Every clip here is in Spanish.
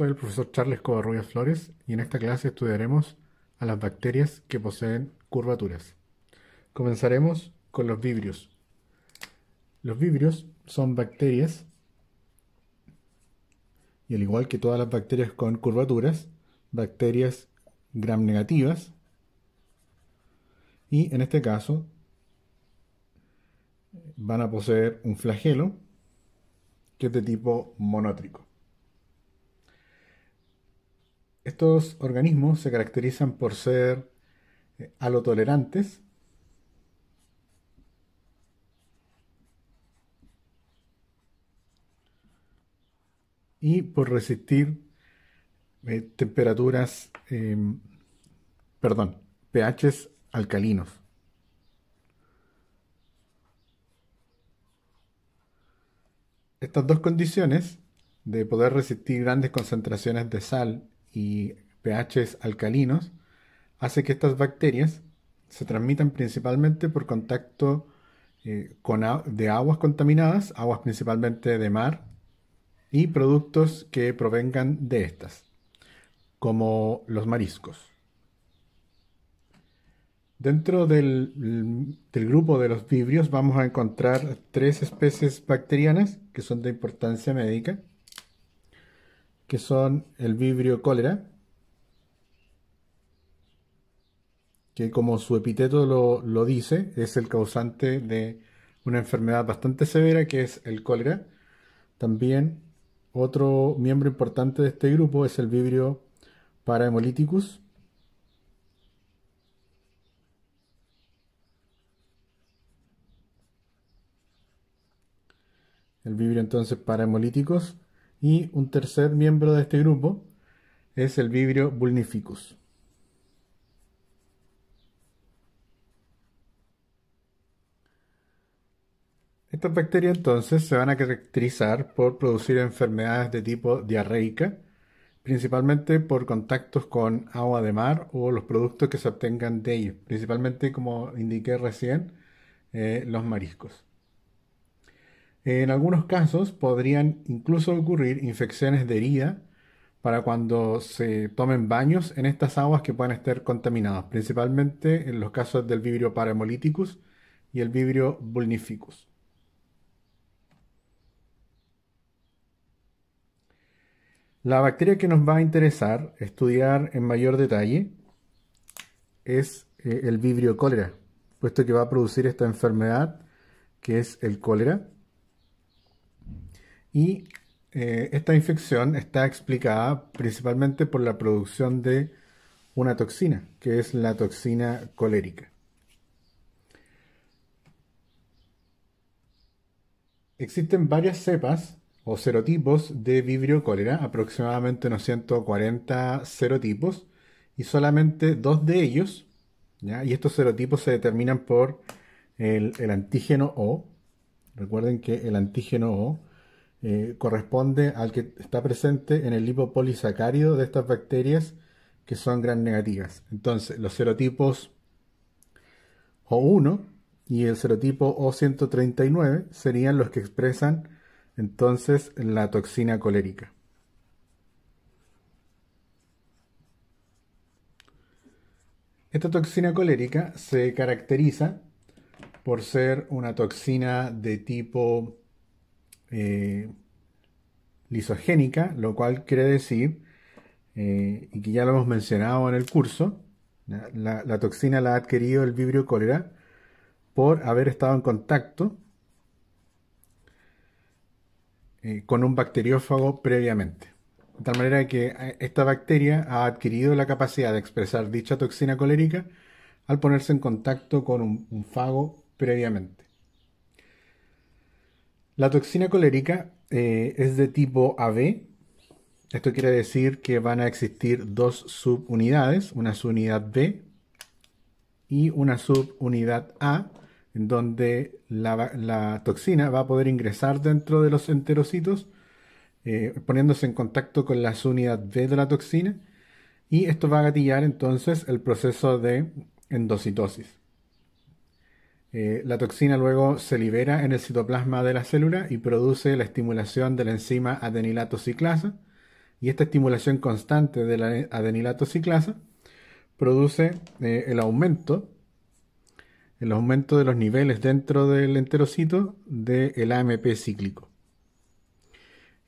Soy el profesor Charles Covarrubias Flores y en esta clase estudiaremos a las bacterias que poseen curvaturas. Comenzaremos con los vibrios. Los vibrios son bacterias y al igual que todas las bacterias con curvaturas, bacterias gram negativas y en este caso van a poseer un flagelo que es de tipo monótrico. Estos organismos se caracterizan por ser halotolerantes, eh, y por resistir eh, temperaturas, em, perdón, pHs alcalinos. Estas dos condiciones de poder resistir grandes concentraciones de sal y pHs alcalinos, hace que estas bacterias se transmitan principalmente por contacto eh, con, de aguas contaminadas, aguas principalmente de mar, y productos que provengan de estas, como los mariscos. Dentro del, del, grupo de los vibrios vamos a encontrar tres especies bacterianas que son de importancia médica que son el vibrio cólera, que como su epíteto lo, dice, es el causante de una enfermedad bastante severa que es el cólera. También otro miembro importante de este grupo es el vibrio parahemolyticus, El vibrio entonces para y un tercer miembro de este grupo es el Vibrio vulnificus. Estas bacterias entonces se van a caracterizar por producir enfermedades de tipo diarreica, principalmente por contactos con agua de mar o los productos que se obtengan de ellos, principalmente como indiqué recién, eh, los mariscos. En algunos casos podrían incluso ocurrir infecciones de herida para cuando se tomen baños en estas aguas que puedan estar contaminadas, principalmente en los casos del vibrio paramolíticus y el vibrio vulnificus. La bacteria que nos va a interesar estudiar en mayor detalle es eh, el vibrio cólera, puesto que va a producir esta enfermedad que es el cólera y eh, esta infección está explicada principalmente por la producción de una toxina, que es la toxina colérica. Existen varias cepas o serotipos de vibrio cólera, aproximadamente unos 140 serotipos, y solamente dos de ellos, y estos serotipos se determinan por el antígeno O. Recuerden que el antígeno O eh, corresponde al que está presente en el lipopolisacárido de estas bacterias que son gran negativas. Entonces, los serotipos O1 y el serotipo O139 serían los que expresan entonces la toxina colérica. Esta toxina colérica se caracteriza por ser una toxina de tipo eh, lisogénica, lo cual quiere decir, eh, y que ya lo hemos mencionado en el curso, la, toxina la ha adquirido el vibrio cólera por haber estado en contacto eh, con un bacteriófago previamente. De tal manera que esta bacteria ha adquirido la capacidad de expresar dicha toxina colérica al ponerse en contacto con un fago previamente. La toxina colérica eh, es de tipo AB. Esto quiere decir que van a existir dos subunidades, una subunidad B y una subunidad A, en donde la, toxina va a poder ingresar dentro de los enterocitos, eh, poniéndose en contacto con la subunidad B de la toxina, y esto va a gatillar entonces el proceso de endocitosis. Eh, la toxina luego se libera en el citoplasma de la célula y produce la estimulación de la enzima ciclasa Y esta estimulación constante de la ciclasa produce eh, el aumento el aumento de los niveles dentro del enterocito del AMP cíclico.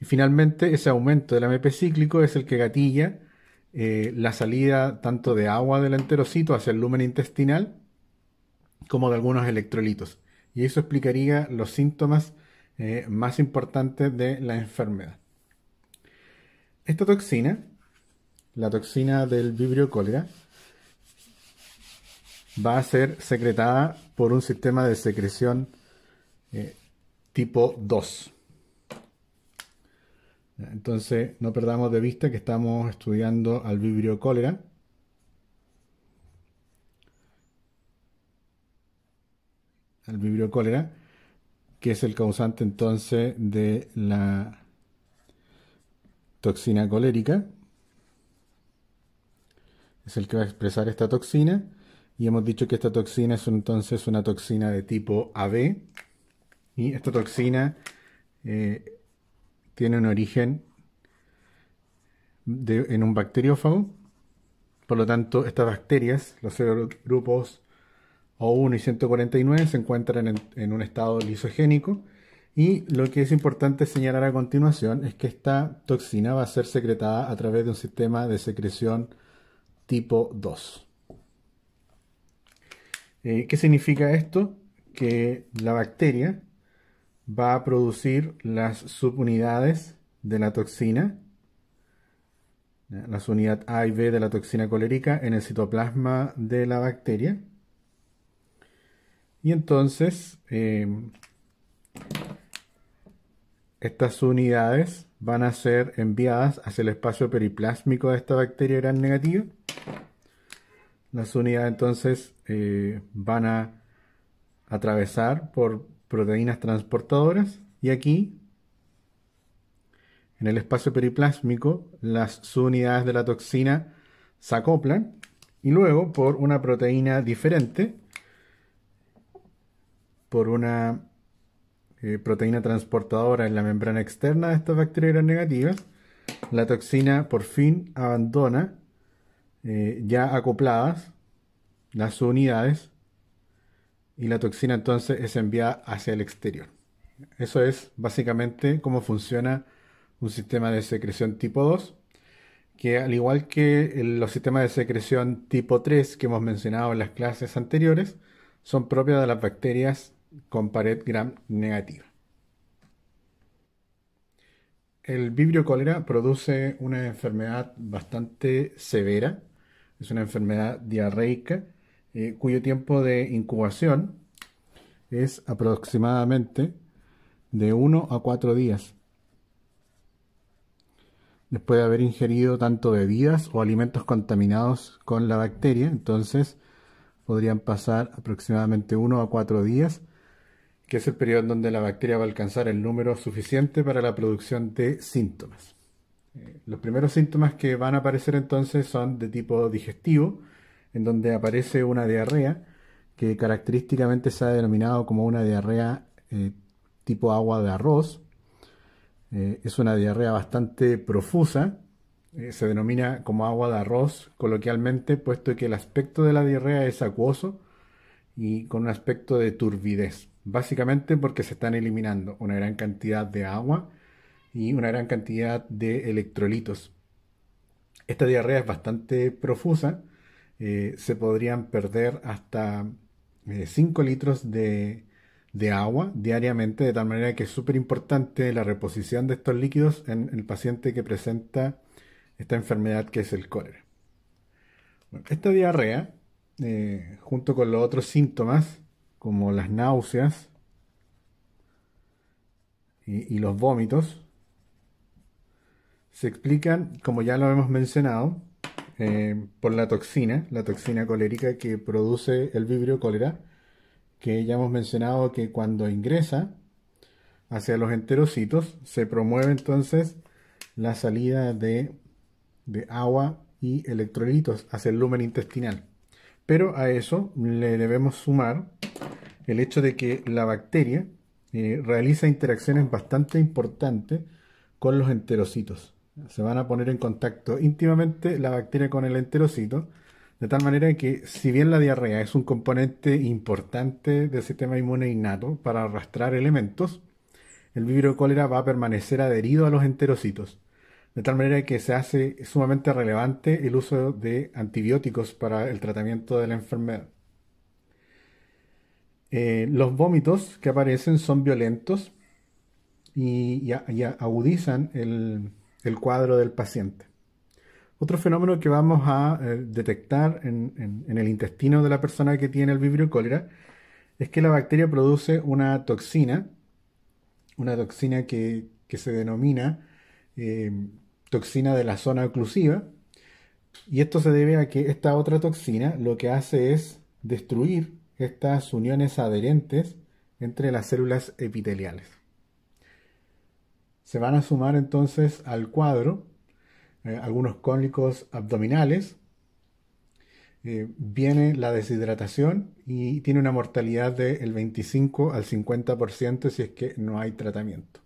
Y finalmente, ese aumento del AMP cíclico es el que gatilla eh, la salida tanto de agua del enterocito hacia el lumen intestinal como de algunos electrolitos. Y eso explicaría los síntomas eh, más importantes de la enfermedad. Esta toxina, la toxina del vibrio cólera, va a ser secretada por un sistema de secreción eh, tipo 2. Entonces, no perdamos de vista que estamos estudiando al vibrio cólera al cólera, que es el causante entonces de la toxina colérica. Es el que va a expresar esta toxina. Y hemos dicho que esta toxina es entonces una toxina de tipo AB. Y esta toxina eh, tiene un origen en un bacteriófago. Por lo tanto, estas bacterias, los grupos o1 y 149 se encuentran en, un estado lisogénico y lo que es importante señalar a continuación es que esta toxina va a ser secretada a través de un sistema de secreción tipo 2. Eh, ¿Qué significa esto? Que la bacteria va a producir las subunidades de la toxina, las unidades A y B de la toxina colérica en el citoplasma de la bacteria y entonces, em, estas unidades van a ser enviadas hacia el espacio periplásmico de esta bacteria gran negativa. Las unidades entonces eh, van a atravesar por proteínas transportadoras y aquí en el espacio periplásmico las unidades de la toxina se acoplan y luego por una proteína diferente por una eh, proteína transportadora en la membrana externa de estas bacterias negativas, la toxina por fin abandona eh, ya acopladas las unidades y la toxina entonces es enviada hacia el exterior. Eso es básicamente cómo funciona un sistema de secreción tipo 2, que al igual que los sistemas de secreción tipo 3 que hemos mencionado en las clases anteriores, son propias de las bacterias con pared gram negativa. El vibrio cólera produce una enfermedad bastante severa, es una enfermedad diarreica eh, cuyo tiempo de incubación es aproximadamente de 1 a 4 días después de haber ingerido tanto bebidas o alimentos contaminados con la bacteria, entonces podrían pasar aproximadamente 1 a 4 días que es el periodo en donde la bacteria va a alcanzar el número suficiente para la producción de síntomas. Eh, los primeros síntomas que van a aparecer entonces son de tipo digestivo, en donde aparece una diarrea que característicamente se ha denominado como una diarrea eh, tipo agua de arroz. Eh, es una diarrea bastante profusa, se denomina como agua de arroz coloquialmente, puesto que el aspecto de la diarrea es acuoso y con un aspecto de turbidez. Básicamente porque se están eliminando una gran cantidad de agua y una gran cantidad de electrolitos. Esta diarrea es bastante profusa. Eh, se podrían perder hasta 5 eh, litros de, agua diariamente, de tal manera que es súper importante la reposición de estos líquidos en el paciente que presenta esta enfermedad que es el cólera. esta diarrea, eh, junto con los otros síntomas, como las náuseas y, los vómitos, se explican, como ya lo hemos mencionado, eh, por la toxina, la toxina colérica que produce el vibrio cólera, que ya hemos mencionado que cuando ingresa hacia los enterocitos se promueve entonces la salida de, de agua y electrolitos hacia el lumen intestinal. Pero a eso le debemos sumar el hecho de que la bacteria eh, realiza interacciones bastante importantes con los enterocitos. Se van a poner en contacto íntimamente la bacteria con el enterocito, de tal manera que si bien la diarrea es un componente importante del sistema inmune innato para arrastrar elementos, el virus cólera va a permanecer adherido a los enterocitos de tal manera que se hace sumamente relevante el uso de antibióticos para el tratamiento de la enfermedad. Eh, los vómitos que aparecen son violentos y, agudizan el, cuadro del paciente. Otro fenómeno que vamos a eh, detectar en, el intestino de la persona que tiene el vibrio cólera es que la bacteria produce una toxina, una toxina que, se denomina eh, toxina de la zona oclusiva. Y esto se debe a que esta otra toxina lo que hace es destruir estas uniones adherentes entre las células epiteliales. Se van a sumar entonces al cuadro eh, algunos cólicos abdominales. Eh, viene la deshidratación y tiene una mortalidad del 25 al 50% si es que no hay tratamiento.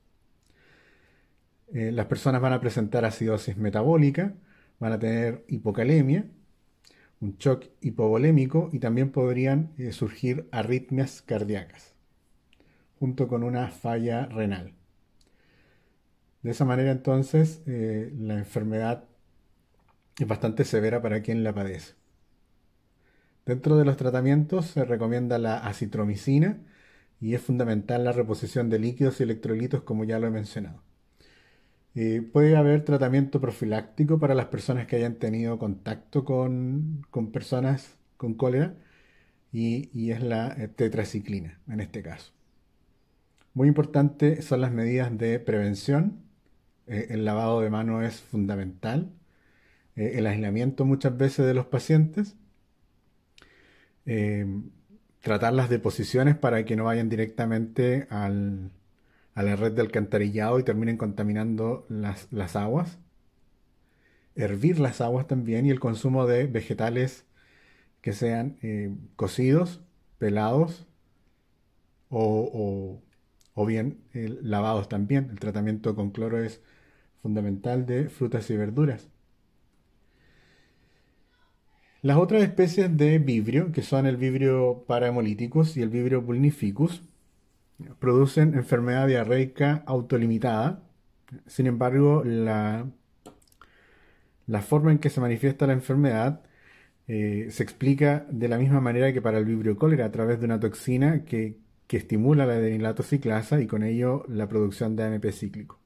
Eh, las personas van a presentar acidosis metabólica, van a tener hipocalemia, un shock hipovolémico y también podrían eh, surgir arritmias cardíacas, junto con una falla renal. De esa manera entonces eh, la enfermedad es bastante severa para quien la padece. Dentro de los tratamientos se recomienda la acitromicina y es fundamental la reposición de líquidos y electrolitos como ya lo he mencionado. Eh, puede haber tratamiento profiláctico para las personas que hayan tenido contacto con, personas con cólera y, es la eh, tetraciclina en este caso. Muy importante son las medidas de prevención. Eh, el lavado de mano es fundamental. el aislamiento muchas veces de los pacientes. tratar las deposiciones para que no vayan directamente al, a la red de alcantarillado y terminen contaminando las, aguas. Hervir las aguas también y el consumo de vegetales que sean eh, cocidos, pelados o, bien eh, lavados también. El tratamiento con cloro es fundamental de frutas y verduras. Las otras especies de vibrio, que son el vibrio paramolíticos y el vibrio vulnificus producen enfermedad diarreica autolimitada. Sin embargo, la, la forma en que se manifiesta la enfermedad eh, se explica de la misma manera que para el vibrio cólera, a través de una toxina que, estimula la ciclasa y con ello la producción de AMP cíclico.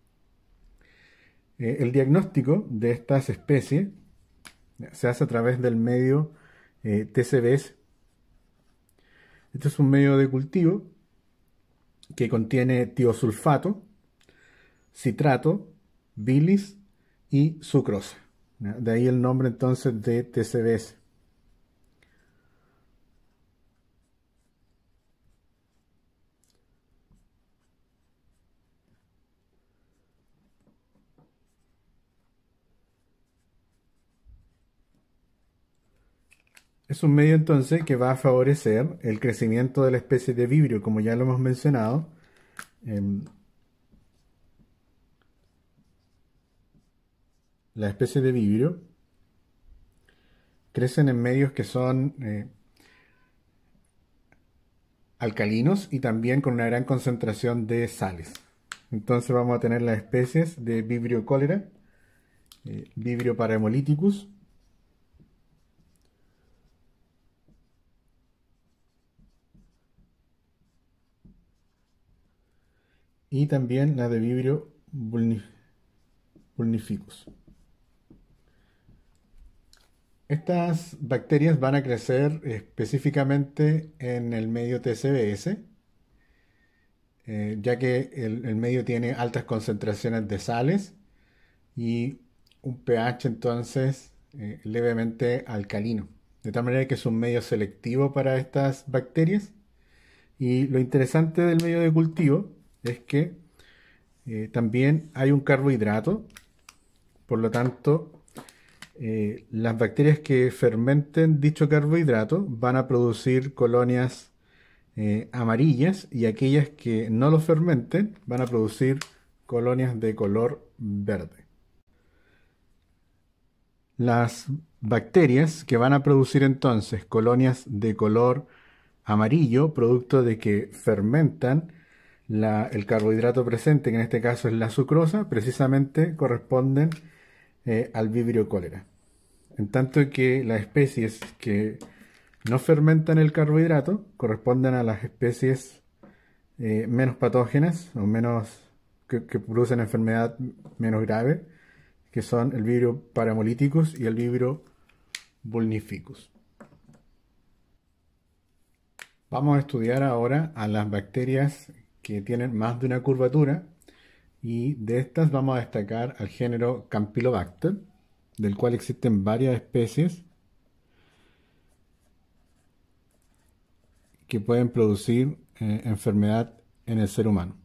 Eh, el diagnóstico de estas especies eh, se hace a través del medio TCBS. Este es un medio de cultivo que contiene tiosulfato, citrato, bilis y sucrosa. De ahí el nombre entonces de TCBS. Es un medio entonces que va a favorecer el crecimiento de la especie de vibrio, como ya lo hemos mencionado. Las em, la especie de vibrio crecen en medios que son eh, alcalinos y también con una gran concentración de sales. Entonces vamos a tener las especies de vibrio cólera, eh, vibrio parahemolyticus, y también la de Vibrio vulnificus. Estas bacterias van a crecer específicamente en el medio TCBS, eh, ya que el, medio tiene altas concentraciones de sales y un pH entonces eh, levemente alcalino. De tal manera que es un medio selectivo para estas bacterias. Y lo interesante del medio de cultivo es que eh, también hay un carbohidrato, por lo tanto, eh, las bacterias que fermenten dicho carbohidrato van a producir colonias eh, amarillas y aquellas que no lo fermenten van a producir colonias de color verde. Las bacterias que van a producir entonces colonias de color amarillo, producto de que fermentan, el carbohidrato presente, que en este caso es la sucrosa, precisamente corresponden eh, al vibrio cólera. En tanto que las especies que no fermentan el carbohidrato corresponden a las especies eh, menos patógenas o menos que, producen enfermedad menos grave, que son el vibrio paramolíticos y el vibrio vulnificus. Vamos a estudiar ahora a las bacterias que tienen más de una curvatura y de estas vamos a destacar al género Campylobacter, del cual existen varias especies que pueden producir eh, enfermedad en el ser humano.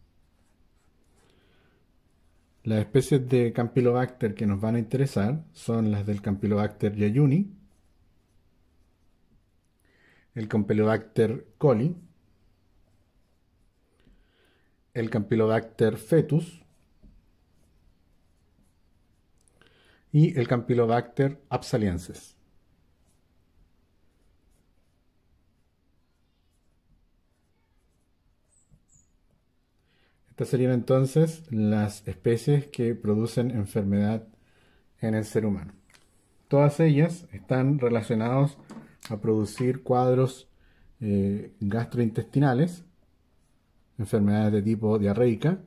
Las especies de Campylobacter que nos van a interesar son las del Campylobacter yayuni, el Campylobacter coli, el Campylobacter fetus y el Campylobacter absaliensis. Estas serían entonces las especies que producen enfermedad en el ser humano. Todas ellas están relacionadas a producir cuadros eh, gastrointestinales enfermedades de tipo diarreica.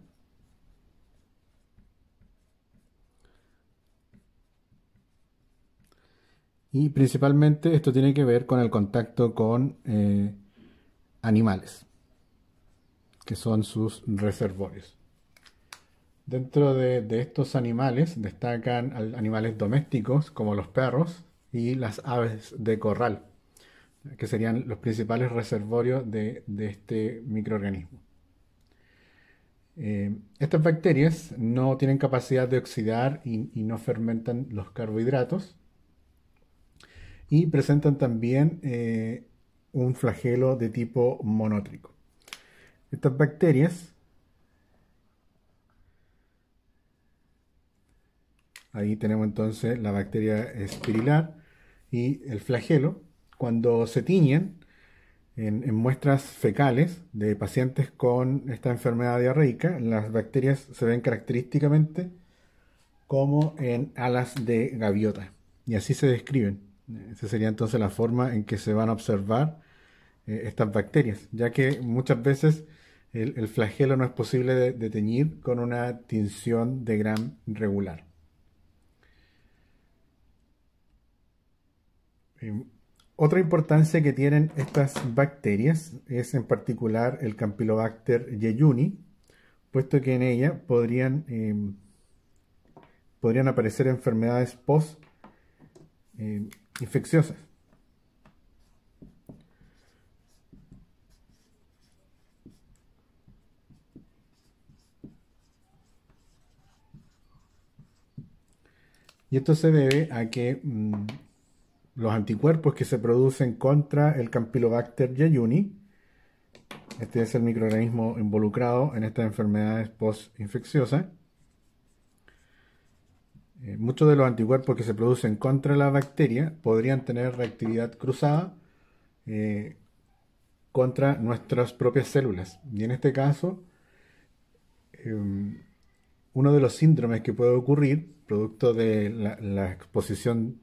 Y principalmente esto tiene que ver con el contacto con eh, animales, que son sus reservorios. Dentro de, estos animales destacan animales domésticos como los perros y las aves de corral, que serían los principales reservorios de este microorganismo. Eh, estas bacterias no tienen capacidad de oxidar y, no fermentan los carbohidratos y presentan también eh, un flagelo de tipo monótrico. Estas bacterias, ahí tenemos entonces la bacteria espirilar y el flagelo, cuando se tiñen en, muestras fecales de pacientes con esta enfermedad diarreica, las bacterias se ven característicamente como en alas de gaviota. Y así se describen. Esa sería entonces la forma en que se van a observar eh, estas bacterias, ya que muchas veces el, flagelo no es posible de, teñir con una tinción de gram regular. Em, otra importancia que tienen estas bacterias es en particular el Campylobacter jejuni, puesto que en ella podrían, em, podrían aparecer enfermedades post-infecciosas. Em, y esto se debe a que mm, los anticuerpos que se producen contra el Campylobacter jejuni. Este es el microorganismo involucrado en estas enfermedades post-infecciosas, eh, muchos de los anticuerpos que se producen contra la bacteria podrían tener reactividad cruzada eh, contra nuestras propias células. Y en este caso, em, uno de los síndromes que puede ocurrir, producto de la, la exposición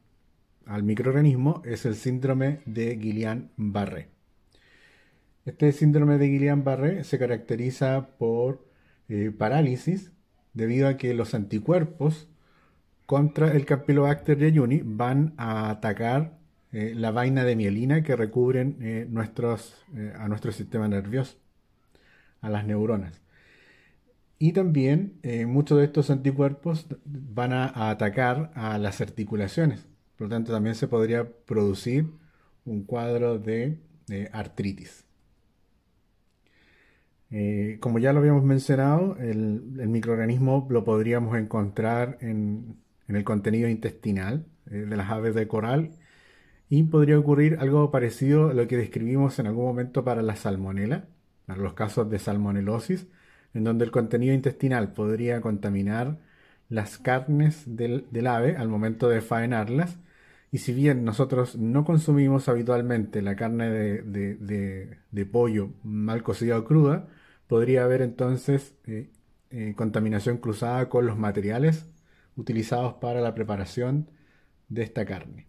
al microorganismo es el síndrome de Guillain-Barré. Este síndrome de Guillain-Barré se caracteriza por eh, parálisis debido a que los anticuerpos contra el de jejuni van a atacar eh, la vaina de mielina que recubren eh, nuestros, a nuestro sistema nervioso, a las neuronas. Y también muchos de estos anticuerpos van a atacar a las articulaciones, por lo tanto, también se podría producir un cuadro de, artritis. Eh, como ya lo habíamos mencionado, el, microorganismo lo podríamos encontrar en, el contenido intestinal eh, de las aves de coral y podría ocurrir algo parecido a lo que describimos en algún momento para la salmonela, para los casos de salmonelosis, en donde el contenido intestinal podría contaminar las carnes del, del ave al momento de faenarlas y si bien nosotros no consumimos habitualmente la carne de, pollo mal cocida o cruda, podría haber entonces eh, eh, contaminación cruzada con los materiales utilizados para la preparación de esta carne.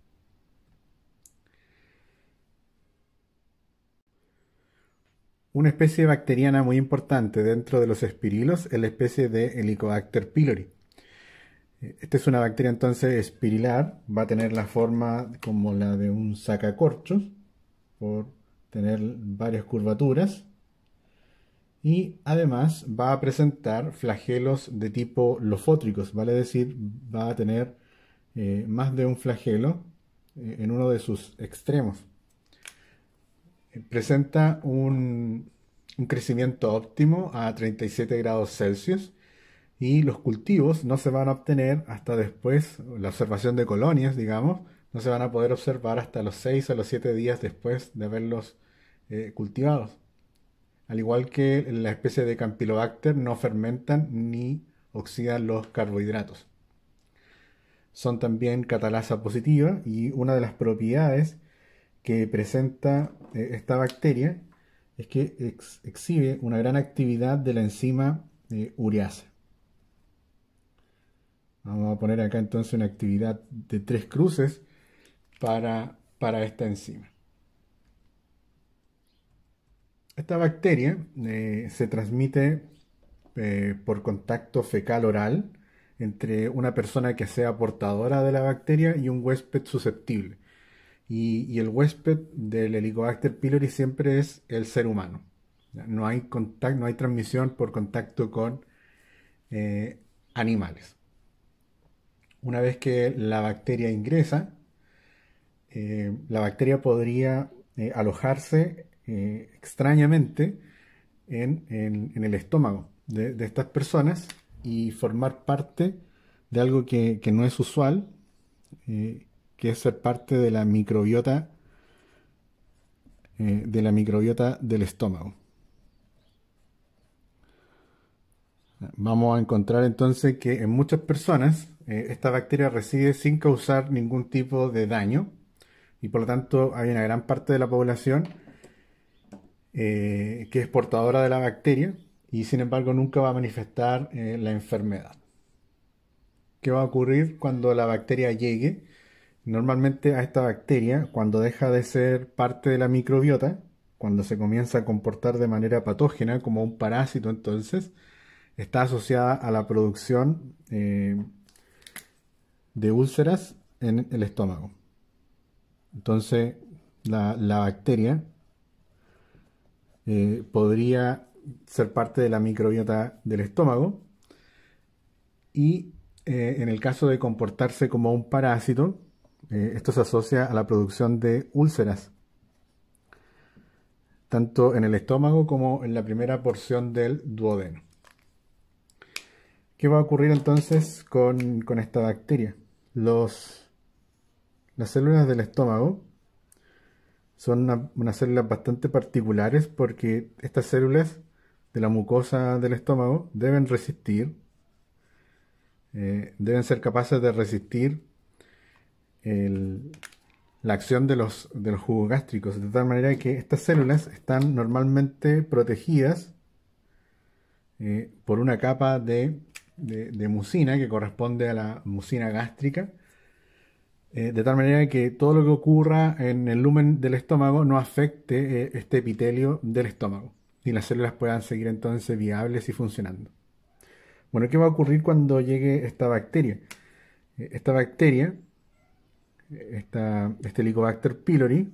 Una especie bacteriana muy importante dentro de los espirilos es la especie de Helicobacter pylori, esta es una bacteria entonces espirilar, va a tener la forma como la de un sacacorchos, por tener varias curvaturas. Y además va a presentar flagelos de tipo lofótricos, vale decir, va a tener eh, más de un flagelo eh, en uno de sus extremos. presenta un, un crecimiento óptimo a 37 grados Celsius y los cultivos no se van a obtener hasta después, la observación de colonias, digamos, no se van a poder observar hasta los 6 o los 7 días después de haberlos eh, cultivados. Al igual que la especie de Campylobacter no fermentan ni oxidan los carbohidratos. Son también catalasa positiva y una de las propiedades que presenta eh, esta bacteria es que exhibe una gran actividad de la enzima eh, Vamos a poner acá entonces una actividad de tres cruces para, esta enzima. Esta bacteria eh, se transmite eh, por contacto fecal oral entre una persona que sea portadora de la bacteria y un huésped susceptible. Y, el huésped del Helicobacter pylori siempre es el ser humano. No hay, contacto, hay transmisión por contacto con eh, animales. Una vez que la bacteria ingresa, eh, la bacteria podría eh, alojarse eh, extrañamente en, el estómago de, estas personas y formar parte de algo que, que no es usual, que es ser parte de la microbiota de la microbiota del estómago. Vamos a encontrar entonces que en muchas personas eh, esta bacteria reside sin causar ningún tipo de daño y por lo tanto hay una gran parte de la población eh, que es portadora de la bacteria y sin embargo nunca va a manifestar eh, la enfermedad. ¿Qué va a ocurrir cuando la bacteria llegue? Normalmente a esta bacteria, cuando deja de ser parte de la microbiota, cuando se comienza a comportar de manera patógena como un parásito entonces, está asociada a la producción de úlceras en el estómago. Entonces, la, bacteria eh, podría ser parte de la microbiota del estómago y eh, en el caso de comportarse como un parásito, eh, esto se asocia a la producción de úlceras, tanto en el estómago como en la primera porción del duodeno. ¿Qué va a ocurrir entonces con esta bacteria? Los, las células del estómago son unas células bastante particulares porque estas células de la mucosa del estómago deben resistir, eh, deben ser capaces de resistir la acción de los, de los jugos gástricos, de tal manera que estas células están normalmente protegidas eh, por una capa de de, mucina que corresponde a la mucina gástrica, eh, de tal manera que todo lo que ocurra en el lumen del estómago no afecte eh, este epitelio del estómago y las células puedan seguir entonces viables y funcionando. Bueno, ¿qué va a ocurrir cuando llegue esta bacteria? Eh, esta bacteria, este Helicobacter pylori,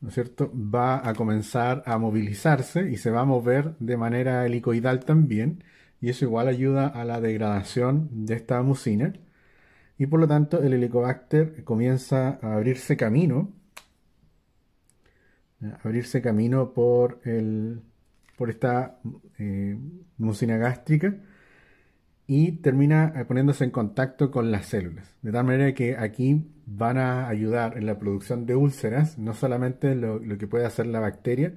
¿no es cierto? Va a comenzar a movilizarse y se va a mover de manera helicoidal también y eso igual ayuda a la degradación de esta mucina y por lo tanto el helicobacter comienza a abrirse camino a eh, abrirse camino por, por esta eh, mucina gástrica y termina eh, poniéndose en contacto con las células. De tal manera que aquí van a ayudar en la producción de úlceras, no solamente lo que puede hacer la bacteria,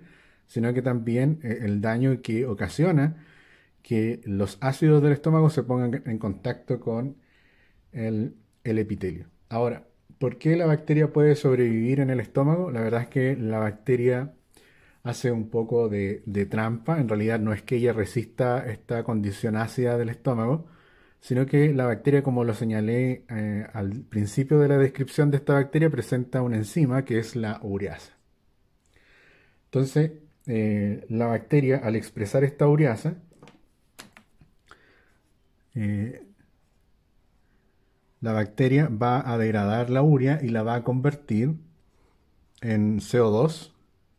sino que también el daño que ocasiona que los ácidos del estómago se pongan en contacto con el, epitelio. Ahora, ¿por qué la bacteria puede sobrevivir en el estómago? La verdad es que la bacteria hace un poco de, trampa. En realidad no es que ella resista esta condición ácida del estómago, sino que la bacteria, como lo señalé eh, al principio de la descripción de esta bacteria, presenta una enzima que es la ureasa. Entonces, eh, la bacteria al expresar esta ureasa eh, la bacteria va a degradar la urea y la va a convertir en CO2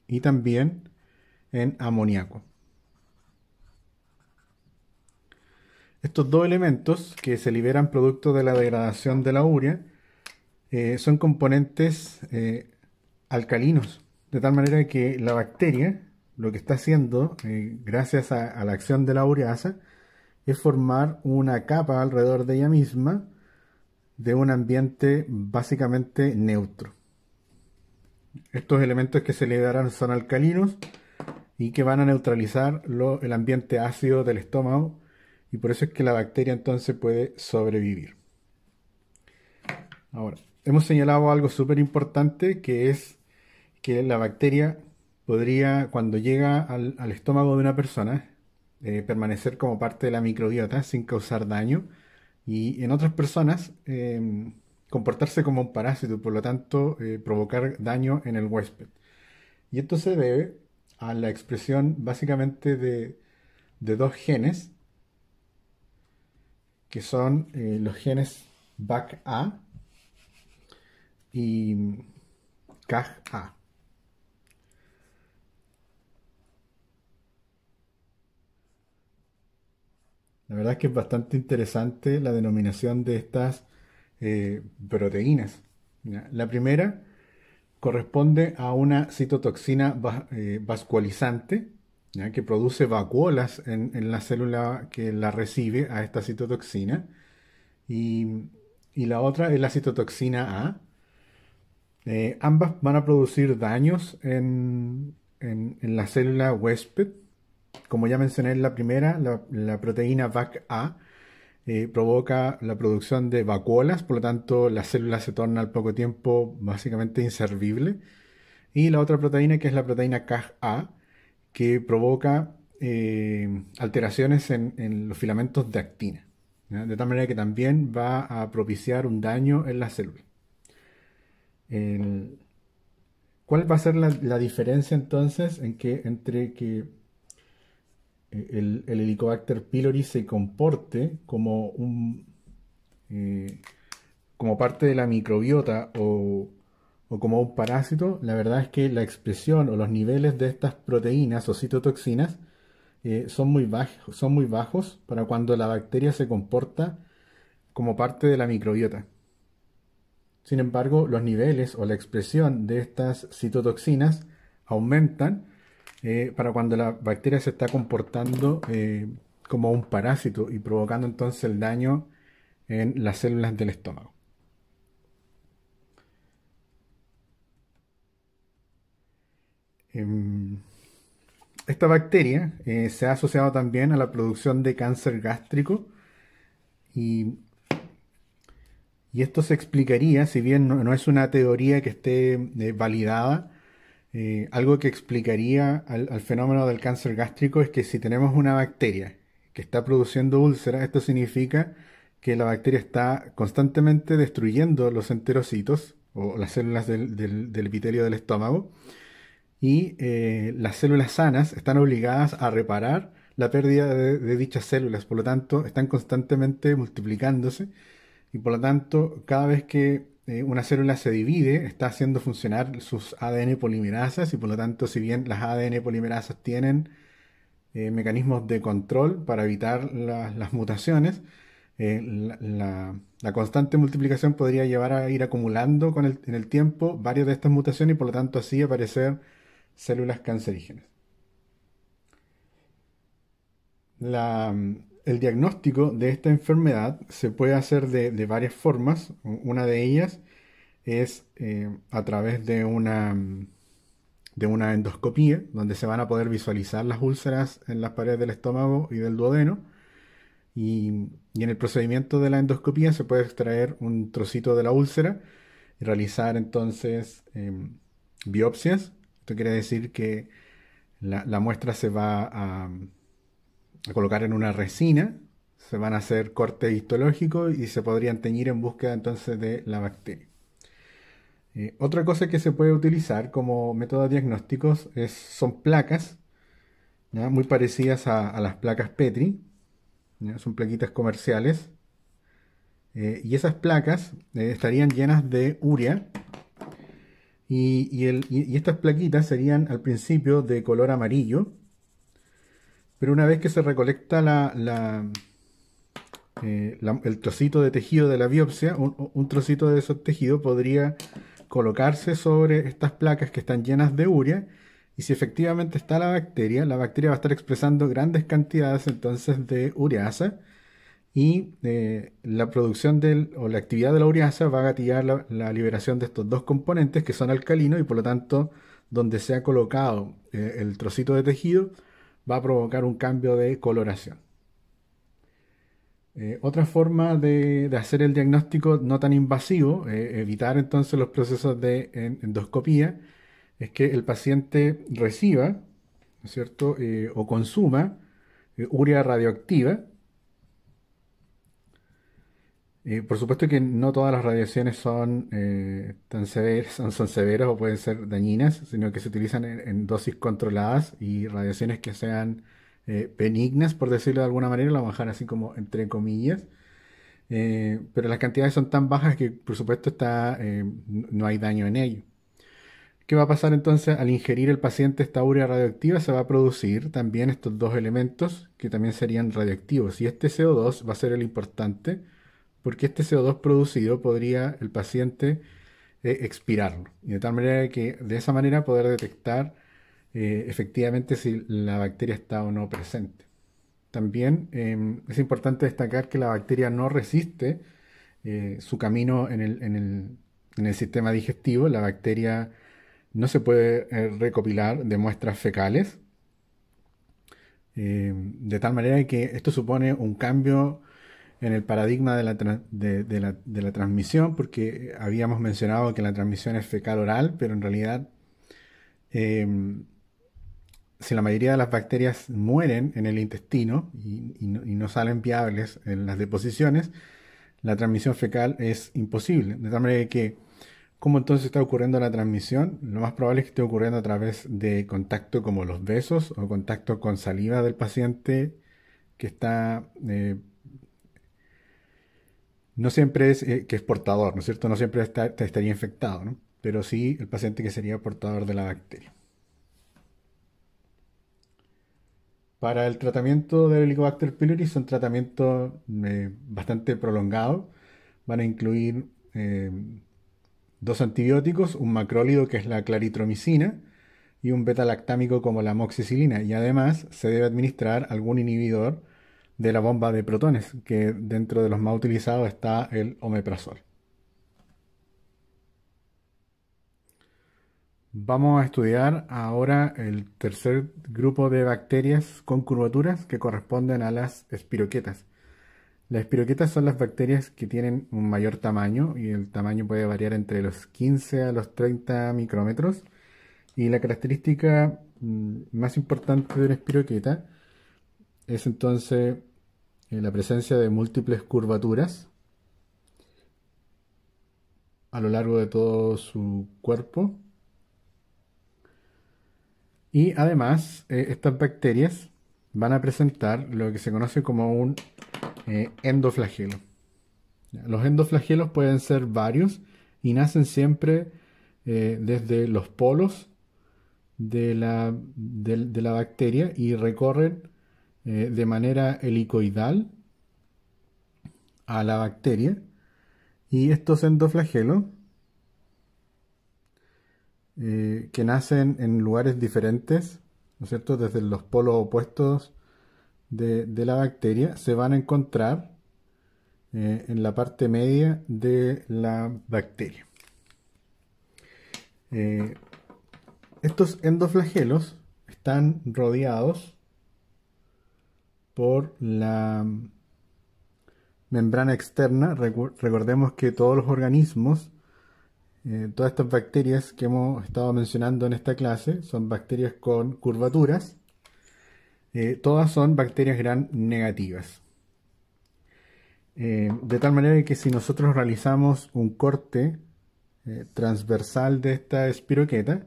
y también en amoníaco. Estos dos elementos que se liberan producto de la degradación de la urea eh, son componentes eh, alcalinos, de tal manera que la bacteria lo que está haciendo, gracias a la acción de la ureasa, es formar una capa alrededor de ella misma de un ambiente básicamente neutro. Estos elementos que se le darán son alcalinos y que van a neutralizar el ambiente ácido del estómago y por eso es que la bacteria entonces puede sobrevivir. Ahora, hemos señalado algo súper importante que es que la bacteria podría, cuando llega al estómago de una persona, eh, permanecer como parte de la microbiota sin causar daño. Y en otras personas, em, comportarse como un parásito por lo tanto eh, provocar daño en el huésped. Y esto se debe a la expresión básicamente de, dos genes, que son eh, los genes BACA y CAG-A. La verdad es que es bastante interesante la denominación de estas eh, proteínas. La primera corresponde a una citotoxina eh, vasculizante que produce vacuolas en, la célula que la recibe a esta citotoxina. Y, la otra es la citotoxina A. Eh, ambas van a producir daños en la célula huésped como ya mencioné en la primera, la, proteína VAC-A eh, provoca la producción de vacuolas, por lo tanto la célula se torna al poco tiempo básicamente inservible. Y la otra proteína, que es la proteína CAG-A, que provoca eh, alteraciones en, los filamentos de actina, de tal manera que también va a propiciar un daño en la célula. ¿Cuál va a ser la, la diferencia entonces en que, entre que el, Helicobacter pylori se comporte como un eh, como parte de la microbiota o, como un parásito, la verdad es que la expresión o los niveles de estas proteínas o citotoxinas eh, son, muy bajos, son muy bajos para cuando la bacteria se comporta como parte de la microbiota. Sin embargo, los niveles o la expresión de estas citotoxinas aumentan eh, para cuando la bacteria se está comportando eh, como un parásito y provocando entonces el daño en las células del estómago. Em, esta bacteria eh, se ha asociado también a la producción de cáncer gástrico y, esto se explicaría, si bien no, es una teoría que esté validada, eh, algo que explicaría al, fenómeno del cáncer gástrico es que si tenemos una bacteria que está produciendo úlceras, esto significa que la bacteria está constantemente destruyendo los enterocitos o las células del, del epitelio del estómago y eh, las células sanas están obligadas a reparar la pérdida de, dichas células, por lo tanto están constantemente multiplicándose y por lo tanto cada vez que eh, una célula se divide, está haciendo funcionar sus ADN polimerasas y por lo tanto si bien las ADN polimerasas tienen eh, mecanismos de control para evitar las mutaciones, eh, la, constante multiplicación podría llevar a ir acumulando con el, en el tiempo varias de estas mutaciones y por lo tanto así aparecer células cancerígenas. La, el diagnóstico de esta enfermedad se puede hacer de, varias formas. Una de ellas es eh, a través de una, de una endoscopía, donde se van a poder visualizar las úlceras en las paredes del estómago y del duodeno. Y, en el procedimiento de la endoscopía se puede extraer un trocito de la úlcera y realizar entonces em, biopsias. Esto quiere decir que la muestra se va a a colocar en una resina, se van a hacer corte histológico y se podrían teñir en búsqueda entonces de la bacteria. Eh, otra cosa que se puede utilizar como método diagnóstico es, son placas, muy parecidas a, las placas Petri, son plaquitas comerciales, eh, y esas placas eh, estarían llenas de urea, y, y estas plaquitas serían al principio de color amarillo, pero una vez que se recolecta eh, el trocito de tejido de la biopsia, un, trocito de ese tejido podría colocarse sobre estas placas que están llenas de urea y si efectivamente está la bacteria, la bacteria va a estar expresando grandes cantidades entonces de ureasa y eh, la producción de o la actividad de la ureasa va a gatillar la, liberación de estos dos componentes que son alcalinos y por lo tanto donde se ha colocado eh, el trocito de tejido va a provocar un cambio de coloración. Eh, otra forma de, hacer el diagnóstico no tan invasivo, eh, evitar entonces los procesos de endoscopía, es que el paciente reciba, cierto?, eh, o consuma urea radioactiva por supuesto que no todas las radiaciones son eh, tan severas, severas o pueden ser dañinas, sino que se utilizan en, dosis controladas y radiaciones que sean eh, benignas, por decirlo de alguna manera, la bajan así como entre comillas. Eh, pero las cantidades son tan bajas que por supuesto está, no hay daño en ello. ¿Qué va a pasar entonces al ingerir el paciente esta urea radioactiva? Se va a producir también estos dos elementos que también serían radioactivos y este CO2 va a ser el importante porque este CO2 producido podría el paciente eh, expirarlo. Y de tal manera que de esa manera poder detectar eh, efectivamente si la bacteria está o no presente. También em, es importante destacar que la bacteria no resiste eh, su camino en el, en el, sistema digestivo. La bacteria no se puede recopilar de muestras fecales. Em, de tal manera que esto supone un cambio en el paradigma de la, transmisión, porque habíamos mencionado que la transmisión es fecal-oral, pero en realidad, em, si la mayoría de las bacterias mueren en el intestino y, no, salen viables en las deposiciones, la transmisión fecal es imposible. De tal manera que, ¿cómo entonces está ocurriendo la transmisión? Lo más probable es que esté ocurriendo a través de contacto como los besos o contacto con saliva del paciente que está... Eh, no siempre es eh, que es portador, ¿no es cierto? No siempre estaría infectado, ¿no? Pero sí el paciente que sería portador de la bacteria. Para el tratamiento del Helicobacter pylori son tratamientos eh, bastante prolongados. Van a incluir eh, dos antibióticos, un macrólido que es la claritromicina y un beta-lactámico como la moxicilina. Y además se debe administrar algún inhibidor de la bomba de protones, que dentro de los más utilizados está el omeprazol. Vamos a estudiar ahora el tercer grupo de bacterias con curvaturas que corresponden a las espiroquetas. Las espiroquetas son las bacterias que tienen un mayor tamaño y el tamaño puede variar entre los 15 a los 30 micrómetros. Y la característica mm, más importante de una espiroqueta es entonces la presencia de múltiples curvaturas a lo largo de todo su cuerpo. Y además, eh, estas bacterias van a presentar lo que se conoce como un eh, endoflagelo. Los endoflagelos pueden ser varios y nacen siempre eh, desde los polos de de la bacteria y recorren eh, de manera helicoidal a la bacteria y estos endoflagelos eh, que nacen en lugares diferentes, ¿no es cierto? Desde los polos opuestos de, la bacteria, se van a encontrar eh, en la parte media de la bacteria. estos endoflagelos están rodeados por la membrana externa. Recordemos que todos los organismos, eh, todas estas bacterias que hemos estado mencionando en esta clase, son bacterias con curvaturas. Eh, todas son bacterias gran negativas. Eh, de tal manera que si nosotros realizamos un corte transversal de esta espiroqueta,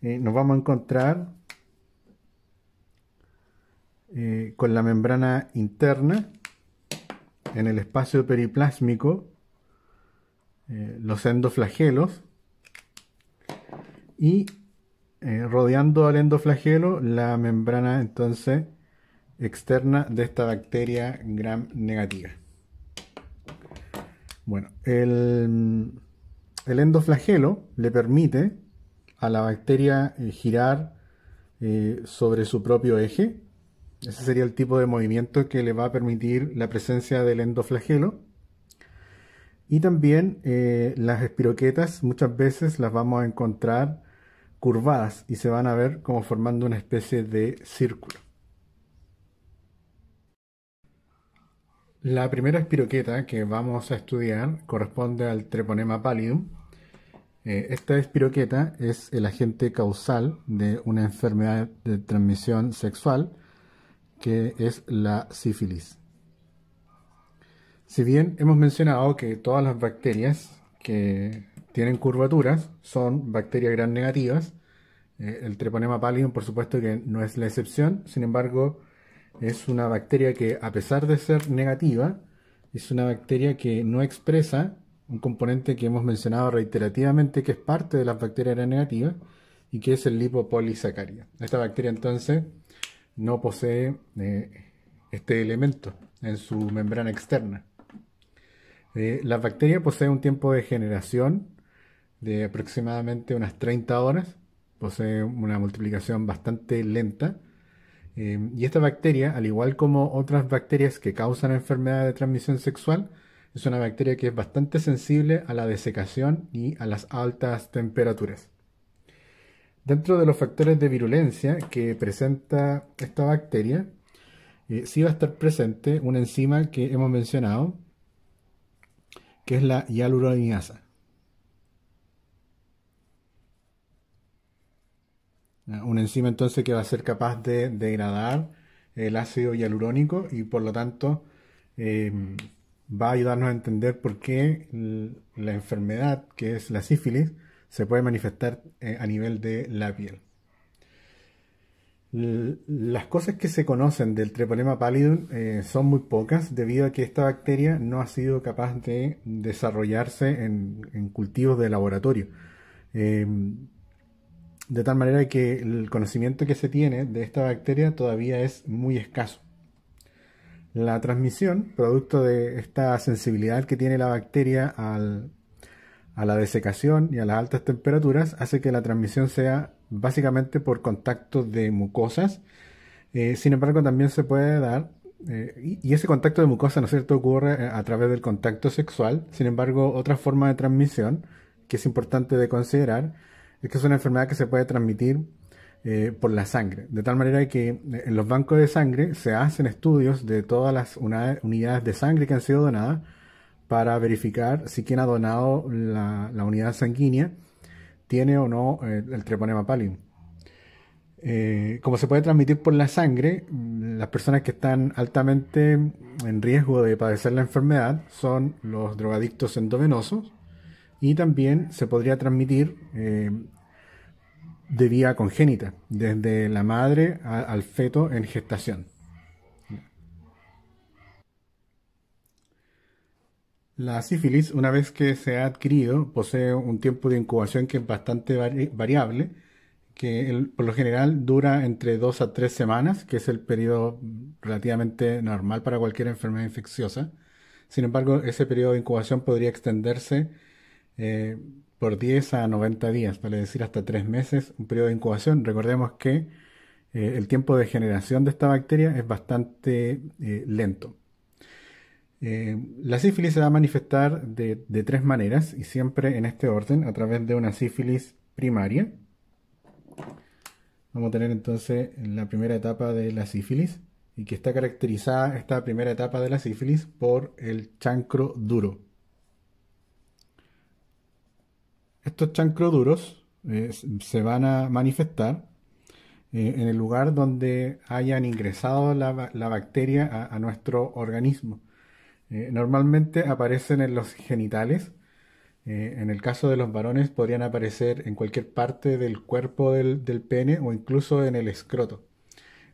nos vamos a encontrar eh, con la membrana interna en el espacio periplásmico, eh, los endoflagelos y eh, rodeando al endoflagelo la membrana entonces externa de esta bacteria gram negativa. Bueno, el, el endoflagelo le permite a la bacteria girar sobre su propio eje ese sería el tipo de movimiento que le va a permitir la presencia del endoflagelo. Y también eh, las espiroquetas muchas veces las vamos a encontrar curvadas y se van a ver como formando una especie de círculo. La primera espiroqueta que vamos a estudiar corresponde al treponema pallidum. Eh, esta espiroqueta es el agente causal de una enfermedad de transmisión sexual que es la sífilis. Si bien hemos mencionado que todas las bacterias que tienen curvaturas son bacterias gran negativas, eh, el treponema pallidum por supuesto que no es la excepción, sin embargo es una bacteria que a pesar de ser negativa, es una bacteria que no expresa un componente que hemos mencionado reiterativamente que es parte de las bacterias gran negativas y que es el lipopolisacárido. Esta bacteria entonces no posee eh, este elemento en su membrana externa. Eh, la bacteria posee un tiempo de generación de aproximadamente unas 30 horas, posee una multiplicación bastante lenta. Eh, y esta bacteria, al igual como otras bacterias que causan enfermedades de transmisión sexual, es una bacteria que es bastante sensible a la desecación y a las altas temperaturas. Dentro de los factores de virulencia que presenta esta bacteria, eh, sí va a estar presente una enzima que hemos mencionado, que es la hialuroniasa. Ah, una enzima entonces que va a ser capaz de degradar el ácido hialurónico y por lo tanto em, va a ayudarnos a entender por qué la enfermedad que es la sífilis se puede manifestar eh, a nivel de la piel. las cosas que se conocen del Treponema pallidum eh, son muy pocas debido a que esta bacteria no ha sido capaz de desarrollarse en, cultivos de laboratorio. Em, de tal manera que el conocimiento que se tiene de esta bacteria todavía es muy escaso. La transmisión, producto de esta sensibilidad que tiene la bacteria al, a la desecación y a las altas temperaturas hace que la transmisión sea básicamente por contacto de mucosas. Eh, sin embargo, también se puede dar, eh, y ese contacto de mucosa, ¿no es cierto?, ocurre eh, a través del contacto sexual. Sin embargo, otra forma de transmisión que es importante de considerar es que es una enfermedad que se puede transmitir por la sangre. De tal manera que en los bancos de sangre se hacen estudios de todas las unidades de sangre que han sido donadas para verificar si quien ha donado la, unidad sanguínea tiene o no eh, el, treponema pallium. Eh, como se puede transmitir por la sangre, mm, las personas que están altamente en riesgo de padecer la enfermedad son los drogadictos endovenosos y también se podría transmitir eh, de vía congénita, desde la madre al feto en gestación. La sífilis, una vez que se ha adquirido, posee un tiempo de incubación que es bastante variable, que por lo general dura entre dos a tres semanas, que es el periodo relativamente normal para cualquier enfermedad infecciosa. Sin embargo, ese periodo de incubación podría extenderse eh, por 10 a 90 días, vale decir hasta tres meses, un periodo de incubación. Recordemos que eh, el tiempo de generación de esta bacteria es bastante eh, lento. Eh, la sífilis se va a manifestar de, tres maneras y siempre en este orden, a través de una sífilis primaria. Vamos a tener entonces la primera etapa de la sífilis y que está caracterizada esta primera etapa de la sífilis por el chancro duro. Estos chancro duros eh, se van a manifestar eh, en el lugar donde hayan ingresado la, bacteria a nuestro organismo eh, normalmente aparecen en los genitales. Eh, en el caso de los varones podrían aparecer en cualquier parte del cuerpo del, pene o incluso en el escroto.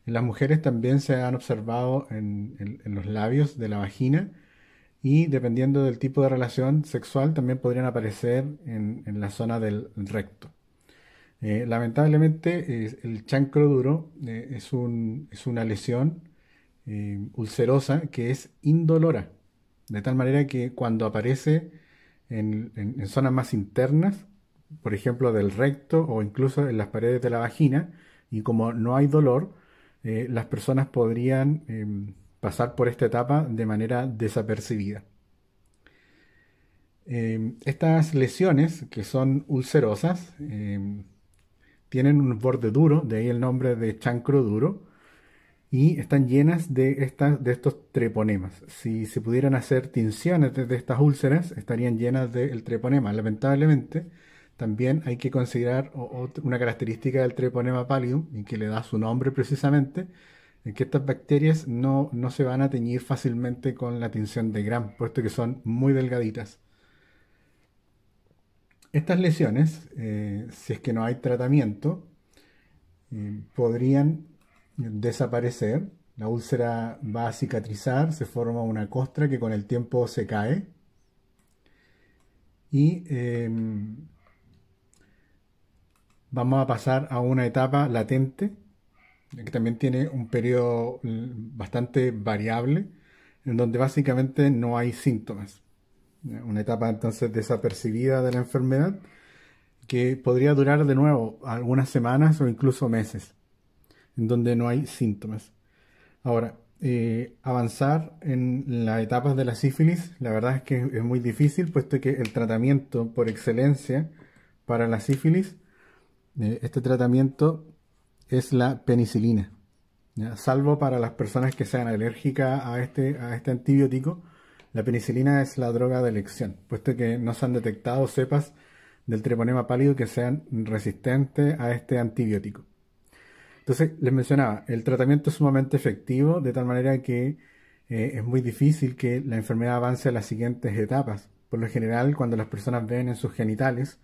En las mujeres también se han observado en, los labios de la vagina y dependiendo del tipo de relación sexual también podrían aparecer en, la zona del recto. Eh, lamentablemente el chancro duro es, una lesión ulcerosa que es indolora. De tal manera que cuando aparece en, zonas más internas, por ejemplo del recto o incluso en las paredes de la vagina, y como no hay dolor, eh, las personas podrían em, pasar por esta etapa de manera desapercibida. Em, estas lesiones, que son ulcerosas, em, tienen un borde duro, de ahí el nombre de chancro duro, y están llenas de, estas, de estos treponemas. Si se pudieran hacer tinciones de, estas úlceras, estarían llenas del treponema. Lamentablemente, también hay que considerar una característica del treponema pallidum, y que le da su nombre precisamente, en que estas bacterias no, se van a teñir fácilmente con la tinción de Gram, puesto que son muy delgaditas. Estas lesiones, eh, si es que no hay tratamiento, eh, podrían desaparecer, la úlcera va a cicatrizar, se forma una costra que con el tiempo se cae. Y em, vamos a pasar a una etapa latente, que también tiene un periodo mm, bastante variable, en donde básicamente no hay síntomas. Una etapa entonces desapercibida de la enfermedad que podría durar de nuevo algunas semanas o incluso meses en donde no hay síntomas. Ahora, eh, avanzar en las etapas de la sífilis, la verdad es que es muy difícil, puesto que el tratamiento por excelencia para la sífilis, eh, este tratamiento es la penicilina. Salvo para las personas que sean alérgicas a este, a este antibiótico, la penicilina es la droga de elección, puesto que no se han detectado cepas del treponema pálido que sean resistentes a este antibiótico. Entonces, les mencionaba, el tratamiento es sumamente efectivo, de tal manera que eh, es muy difícil que la enfermedad avance a las siguientes etapas. Por lo general, cuando las personas ven en sus genitales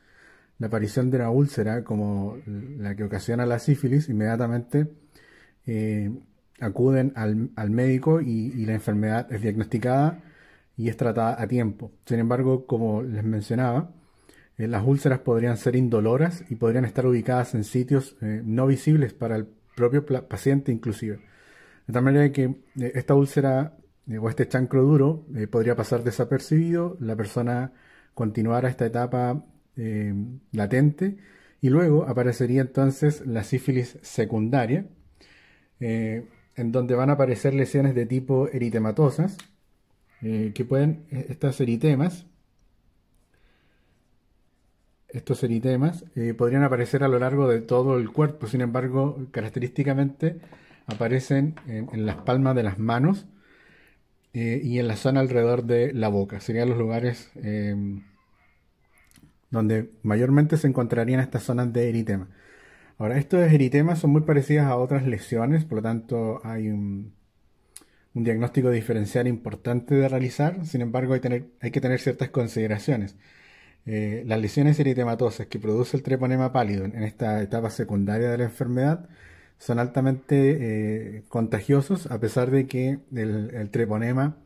la aparición de una úlcera como la que ocasiona la sífilis, inmediatamente eh, acuden al, médico y, la enfermedad es diagnosticada y es tratada a tiempo. Sin embargo, como les mencionaba, eh, las úlceras podrían ser indoloras y podrían estar ubicadas en sitios eh, no visibles para el propio paciente inclusive. De tal manera que eh, esta úlcera o este chancro duro podría pasar desapercibido, la persona continuara esta etapa latente y luego aparecería entonces la sífilis secundaria, en donde van a aparecer lesiones de tipo eritematosas, que pueden, estas eritemas estos eritemas eh, podrían aparecer a lo largo de todo el cuerpo, sin embargo, característicamente aparecen en, las palmas de las manos eh, y en la zona alrededor de la boca. Serían los lugares em, donde mayormente se encontrarían estas zonas de eritema. Ahora, estos eritemas son muy parecidos a otras lesiones, por lo tanto hay un, diagnóstico diferencial importante de realizar, sin embargo hay que tener ciertas consideraciones. Eh, las lesiones eritematosas que produce el treponema pálido en esta etapa secundaria de la enfermedad son altamente eh, contagiosos a pesar de que el, treponema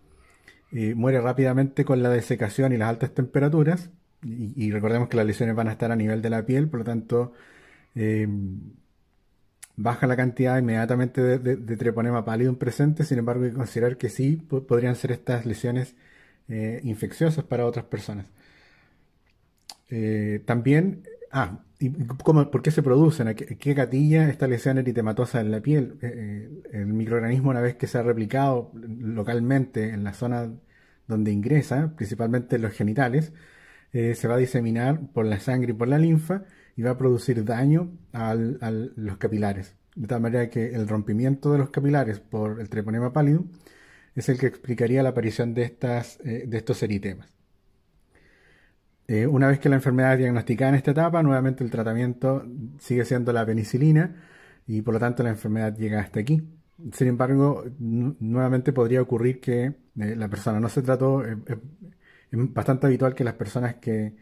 eh, muere rápidamente con la desecación y las altas temperaturas y, recordemos que las lesiones van a estar a nivel de la piel por lo tanto baja la cantidad inmediatamente de, de, treponema pálido en presente sin embargo hay que considerar que sí podrían ser estas lesiones infecciosas para otras personas eh, también, ah, ¿por qué se producen? ¿Qué, gatilla esta lesión eritematosa en la piel? Eh, eh, el microorganismo, una vez que se ha replicado localmente en la zona donde ingresa, principalmente en los genitales, se va a diseminar por la sangre y por la linfa y va a producir daño a los capilares. De tal manera que el rompimiento de los capilares por el treponema pálido es el que explicaría la aparición de, estas, de estos eritemas. Eh, una vez que la enfermedad es diagnosticada en esta etapa, nuevamente el tratamiento sigue siendo la penicilina y por lo tanto la enfermedad llega hasta aquí. Sin embargo, nuevamente podría ocurrir que eh, la persona no se trató. Eh, es bastante habitual que las personas que,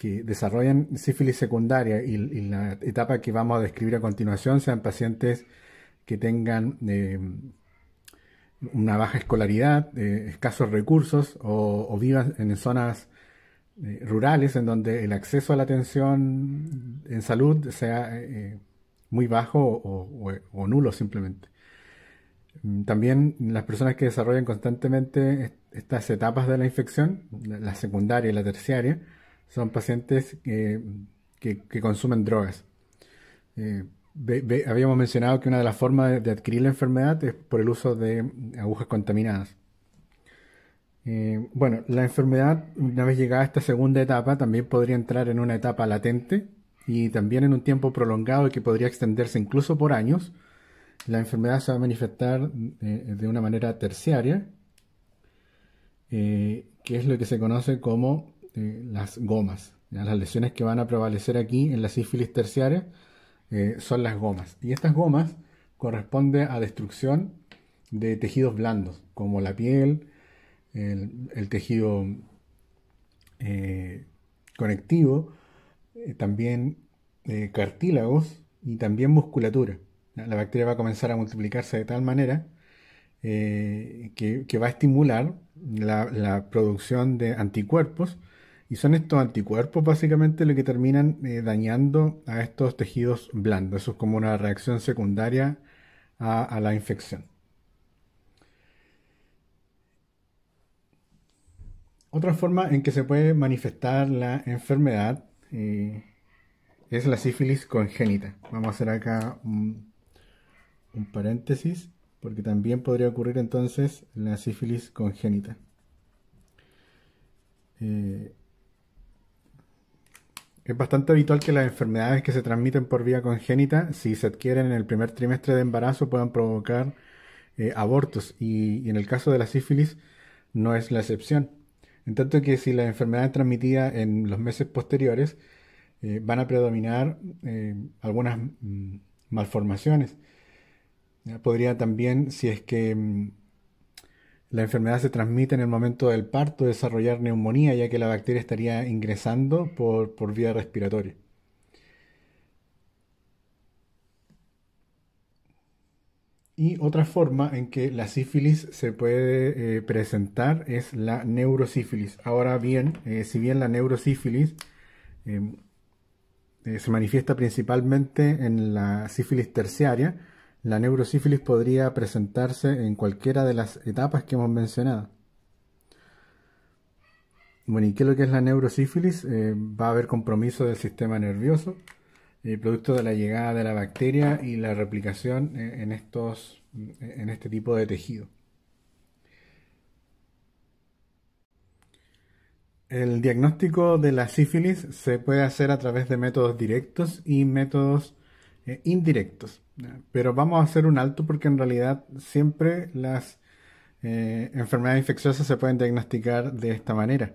desarrollan sífilis secundaria y, la etapa que vamos a describir a continuación sean pacientes que tengan una baja escolaridad, escasos recursos o, o vivan en zonas eh, rurales en donde el acceso a la atención en salud sea eh, eh, muy bajo o, nulo simplemente. Mm, también las personas que desarrollan constantemente estas etapas de la infección, la, secundaria y la terciaria, son pacientes que, consumen drogas. habíamos mencionado que una de las formas de adquirir la enfermedad es por el uso de agujas contaminadas. Eh, bueno, la enfermedad, una vez llegada a esta segunda etapa, también podría entrar en una etapa latente y también en un tiempo prolongado que podría extenderse incluso por años. La enfermedad se va a manifestar eh, de una manera terciaria, eh, que es lo que se conoce como las gomas. Las lesiones que van a prevalecer aquí en la sífilis terciaria son las gomas. Y estas gomas corresponden a destrucción de tejidos blandos, como la piel, el, tejido eh, conectivo, eh, también eh, cartílagos y también musculatura. La bacteria va a comenzar a multiplicarse de tal manera que, va a estimular la, producción de anticuerpos y son estos anticuerpos básicamente lo que terminan dañando a estos tejidos blandos. Eso es como una reacción secundaria a la infección. Otra forma en que se puede manifestar la enfermedad eh, es la sífilis congénita. Vamos a hacer acá un, paréntesis porque también podría ocurrir entonces la sífilis congénita. Eh, es bastante habitual que las enfermedades que se transmiten por vía congénita, si se adquieren en el primer trimestre de embarazo, puedan provocar eh, abortos y en el caso de la sífilis no es la excepción. En tanto que si enfermedad es transmitida en los meses posteriores eh, van a predominar eh, algunas mm, malformaciones. Podría también, si es que mm, la enfermedad se transmite en el momento del parto, desarrollar neumonía, ya que la bacteria estaría ingresando por vía respiratoria. Y otra forma en que la sífilis se puede eh, presentar es la neurosífilis. Ahora bien, eh, si bien la neurosífilis em, eh, se manifiesta principalmente en la sífilis terciaria, la neurosífilis podría presentarse en cualquiera de las etapas que hemos mencionado. Bueno, ¿y qué es lo que es la neurosífilis? va a haber compromiso del sistema nervioso, el eh, producto de la llegada de la bacteria y la replicación eh, en, estos, en este tipo de tejido. El diagnóstico de la sífilis se puede hacer a través de métodos directos y métodos eh, indirectos, pero vamos a hacer un alto porque en realidad siempre las enfermedades infecciosas se pueden diagnosticar de esta manera.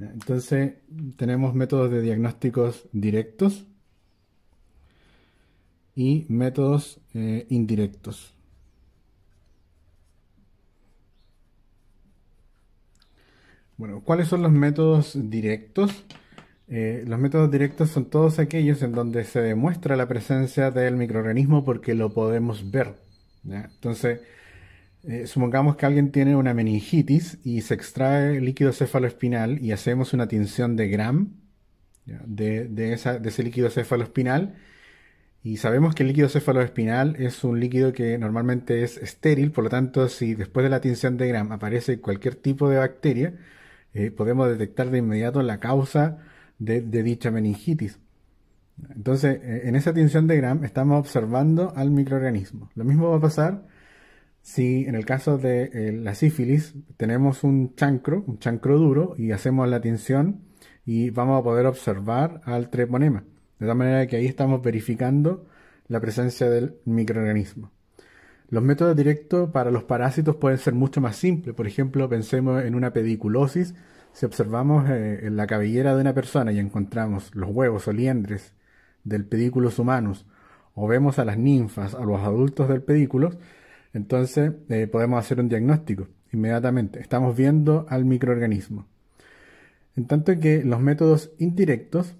Entonces tenemos métodos de diagnósticos directos, y métodos eh, indirectos. Bueno, ¿cuáles son los métodos directos? Eh, los métodos directos son todos aquellos en donde se demuestra la presencia del microorganismo porque lo podemos ver. Entonces, eh, supongamos que alguien tiene una meningitis y se extrae líquido cefaloespinal y hacemos una tinción de gram De, de ese líquido cefaloespinal y sabemos que el líquido cefaloespinal es un líquido que normalmente es estéril, por lo tanto, si después de la tinción de Gram aparece cualquier tipo de bacteria, eh, podemos detectar de inmediato la causa de, dicha meningitis. Entonces, e, en esa tinción de Gram estamos observando al microorganismo. Lo mismo va a pasar si en el caso de eh, la sífilis tenemos un chancro, un chancro duro, y hacemos la tinción y vamos a poder observar al treponema. De tal manera que ahí estamos verificando la presencia del microorganismo. Los métodos directos para los parásitos pueden ser mucho más simples. Por ejemplo, pensemos en una pediculosis. Si observamos eh, en la cabellera de una persona y encontramos los huevos o liendres del pedículo humanos, o vemos a las ninfas, a los adultos del pedículo, entonces eh, podemos hacer un diagnóstico inmediatamente. Estamos viendo al microorganismo. En tanto que los métodos indirectos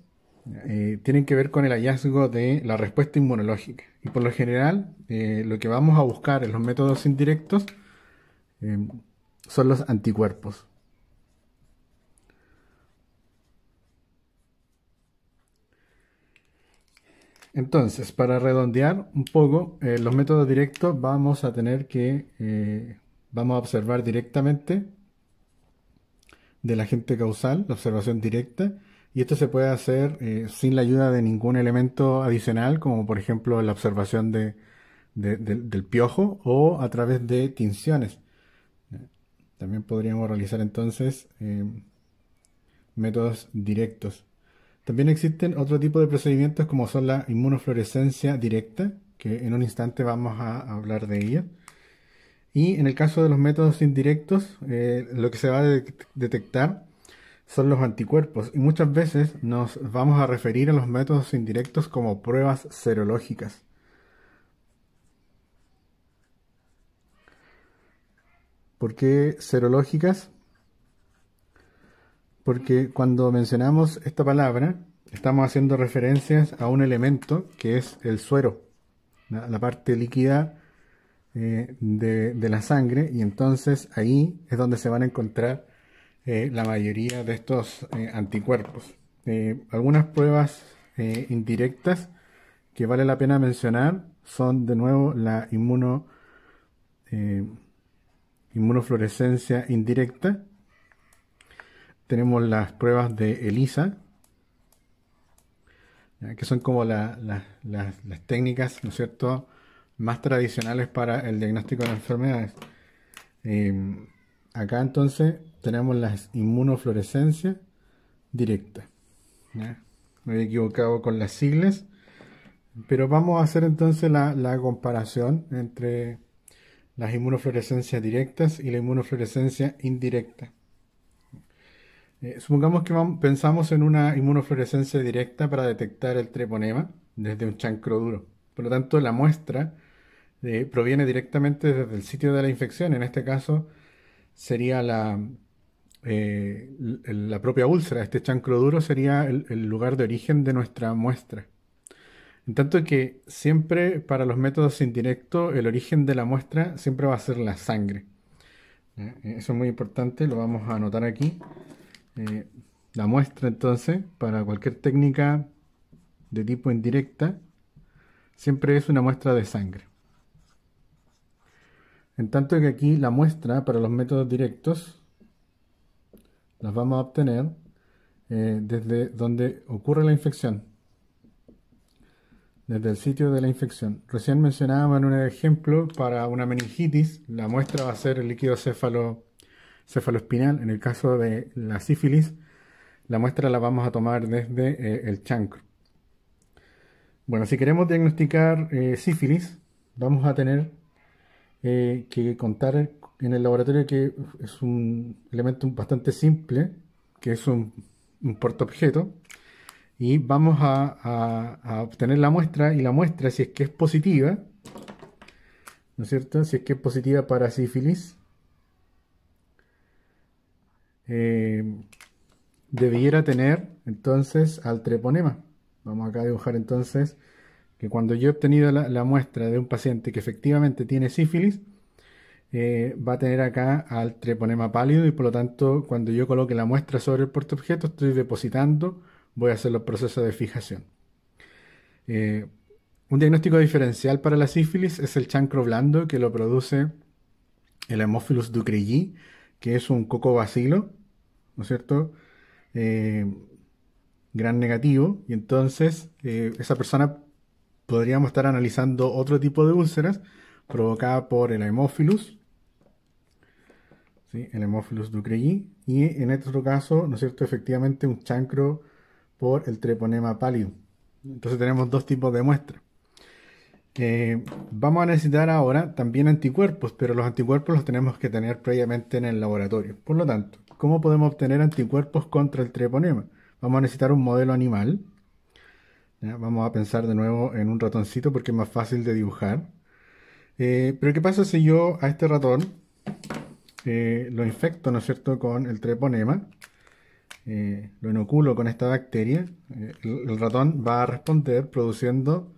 eh, tienen que ver con el hallazgo de la respuesta inmunológica. Y por lo general, eh, lo que vamos a buscar en los métodos indirectos eh, son los anticuerpos. Entonces, para redondear un poco, los métodos directos vamos a tener que, vamos a observar directamente del agente causal, la observación directa, y esto se puede hacer eh, sin la ayuda de ningún elemento adicional, como por ejemplo la observación del piojo o a través de tinciones. También podríamos realizar entonces eh, métodos directos. También existen otro tipo de procedimientos como son la inmunofluorescencia directa, que en un instante vamos a hablar de ella. Y en el caso de los métodos indirectos, eh, lo que se va a detectar son los anticuerpos y muchas veces nos vamos a referir a los métodos indirectos como pruebas serológicas. ¿Por qué serológicas? Porque cuando mencionamos esta palabra, estamos haciendo referencias a un elemento que es el suero, la parte líquida eh, de, de la sangre, y entonces ahí es donde se van a encontrar eh, la mayoría de estos eh, anticuerpos. Eh, algunas pruebas indirectas que vale la pena mencionar son de nuevo la inmuno, inmunofluorescencia indirecta. Tenemos las pruebas de ELISA, que son como las técnicas, ¿no es cierto?, más tradicionales para el diagnóstico de enfermedades. acá entonces tenemos la inmunofluorescencia directa. Me había equivocado con las siglas. Pero vamos a hacer entonces la, comparación entre las inmunofluorescencias directas y la inmunofluorescencia indirecta. Eh, supongamos que pensamos en una inmunofluorescencia directa para detectar el treponema desde un chancro duro. Por lo tanto, la muestra eh, proviene directamente desde el sitio de la infección. En este caso, sería la, eh, la propia úlcera, este chancro duro sería el, lugar de origen de nuestra muestra. En tanto que siempre para los métodos indirectos el origen de la muestra siempre va a ser la sangre. Eh, eso es muy importante, lo vamos a anotar aquí. Eh, la muestra entonces, para cualquier técnica de tipo indirecta, siempre es una muestra de sangre. En tanto que aquí la muestra para los métodos directos las vamos a obtener eh, desde donde ocurre la infección, desde el sitio de la infección. Recién mencionaba en un ejemplo para una meningitis, la muestra va a ser el líquido céfalo, En el caso de la sífilis, la muestra la vamos a tomar desde eh, el chancro. Bueno, si queremos diagnosticar eh, sífilis, vamos a tener que contar en el laboratorio que es un elemento bastante simple, que es un, un portaobjeto, y vamos a, obtener la muestra, y la muestra, si es que es positiva, ¿no es cierto? Si es que es positiva para sífilis, eh, debiera tener entonces al treponema. Vamos acá a dibujar entonces que cuando yo he obtenido la muestra de un paciente que efectivamente tiene sífilis, eh, va a tener acá al treponema pálido y por lo tanto cuando yo coloque la muestra sobre el portaobjeto estoy depositando, voy a hacer los procesos de fijación. Eh, un diagnóstico diferencial para la sífilis es el chancro blando que lo produce el Haemophilus ducreyi, que es un coco vacilo, ¿no es cierto? Eh, gran negativo, y entonces esa persona podríamos estar analizando otro tipo de úlceras provocada por el Haemophilus, el Haemophilus ducreyi, y en este otro caso, ¿no es cierto?, efectivamente un chancro por el treponema pálido Entonces tenemos dos tipos de muestras. Eh, vamos a necesitar ahora también anticuerpos, pero los anticuerpos los tenemos que tener previamente en el laboratorio. Por lo tanto, ¿cómo podemos obtener anticuerpos contra el treponema? Vamos a necesitar un modelo animal. Vamos a pensar de nuevo en un ratoncito porque es más fácil de dibujar. Eh, pero ¿qué pasa si yo a este ratón eh, lo infecto, ¿no es cierto?, con el treponema, eh, lo inoculo con esta bacteria, el, ratón va a responder produciendo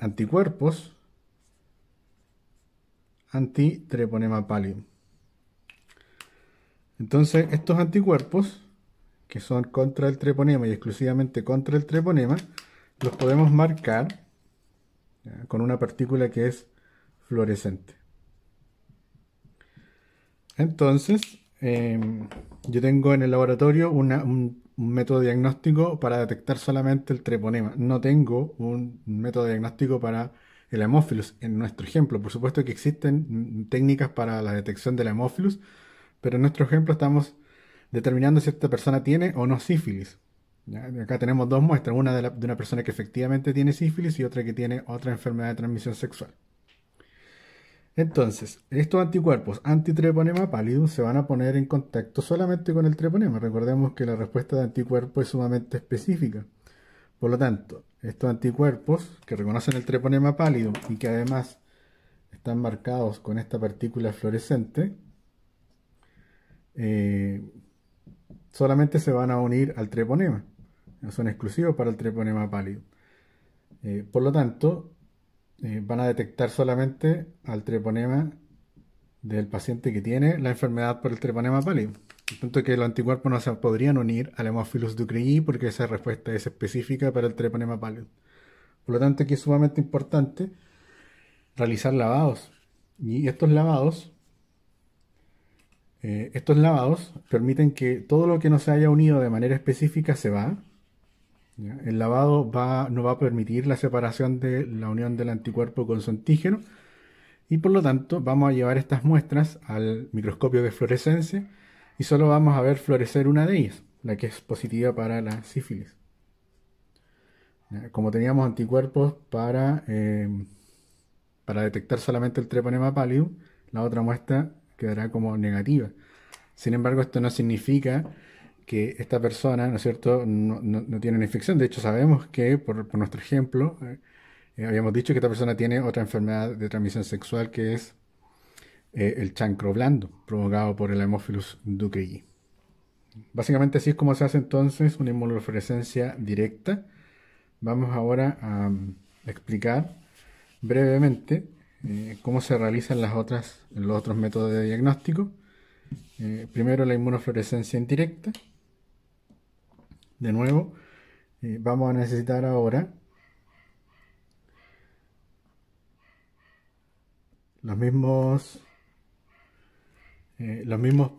anticuerpos anti-treponema pallium. Entonces, estos anticuerpos, que son contra el treponema y exclusivamente contra el treponema, los podemos marcar con una partícula que es fluorescente. Entonces, em, yo tengo en el laboratorio un, método diagnóstico para detectar solamente el treponema. No tengo un método diagnóstico para el hemófilus en nuestro ejemplo. Por supuesto que existen técnicas para la detección del hemófilus, pero en nuestro ejemplo estamos determinando si esta persona tiene o no sífilis. Acá tenemos dos muestras, una de una persona que efectivamente tiene sífilis y otra que tiene otra enfermedad de transmisión sexual. Entonces, estos anticuerpos antitreponema pallidum se van a poner en contacto solamente con el treponema. Recordemos que la respuesta de anticuerpo es sumamente específica. Por lo tanto, estos anticuerpos que reconocen el treponema pálido y que además están marcados con esta partícula fluorescente, eh, solamente se van a unir al treponema. Son exclusivos para el treponema pálido. Eh, por lo tanto, eh, van a detectar solamente al treponema del paciente que tiene la enfermedad por el treponema pálido. El punto que los anticuerpos no se podrían unir al Haemophilus ducreyi porque esa respuesta es específica para el treponema pálido. Por lo tanto, aquí es sumamente importante realizar lavados. Y estos lavados, eh, estos lavados permiten que todo lo que no se haya unido de manera específica se va el lavado va, no va a permitir la separación de la unión del anticuerpo con su antígeno y por lo tanto vamos a llevar estas muestras al microscopio de fluorescencia y solo vamos a ver florecer una de ellas, la que es positiva para la sífilis. Como teníamos anticuerpos para, eh, para detectar solamente el treponema pálido, la otra muestra quedará como negativa. Sin embargo, esto no significa que esta persona, ¿no es cierto?, no, tiene una infección. De hecho, sabemos que, por, nuestro ejemplo, eh, eh, habíamos dicho que esta persona tiene otra enfermedad de transmisión sexual que es eh, el chancro blando, provocado por el hemófilus ducreyi Básicamente así es como se hace entonces una inmunofluorescencia directa. Vamos ahora a mm, explicar brevemente cómo se realizan las otras, los otros métodos de diagnóstico. primero la inmunofluorescencia indirecta, de nuevo eh, vamos a necesitar ahora los mismos eh, los mismos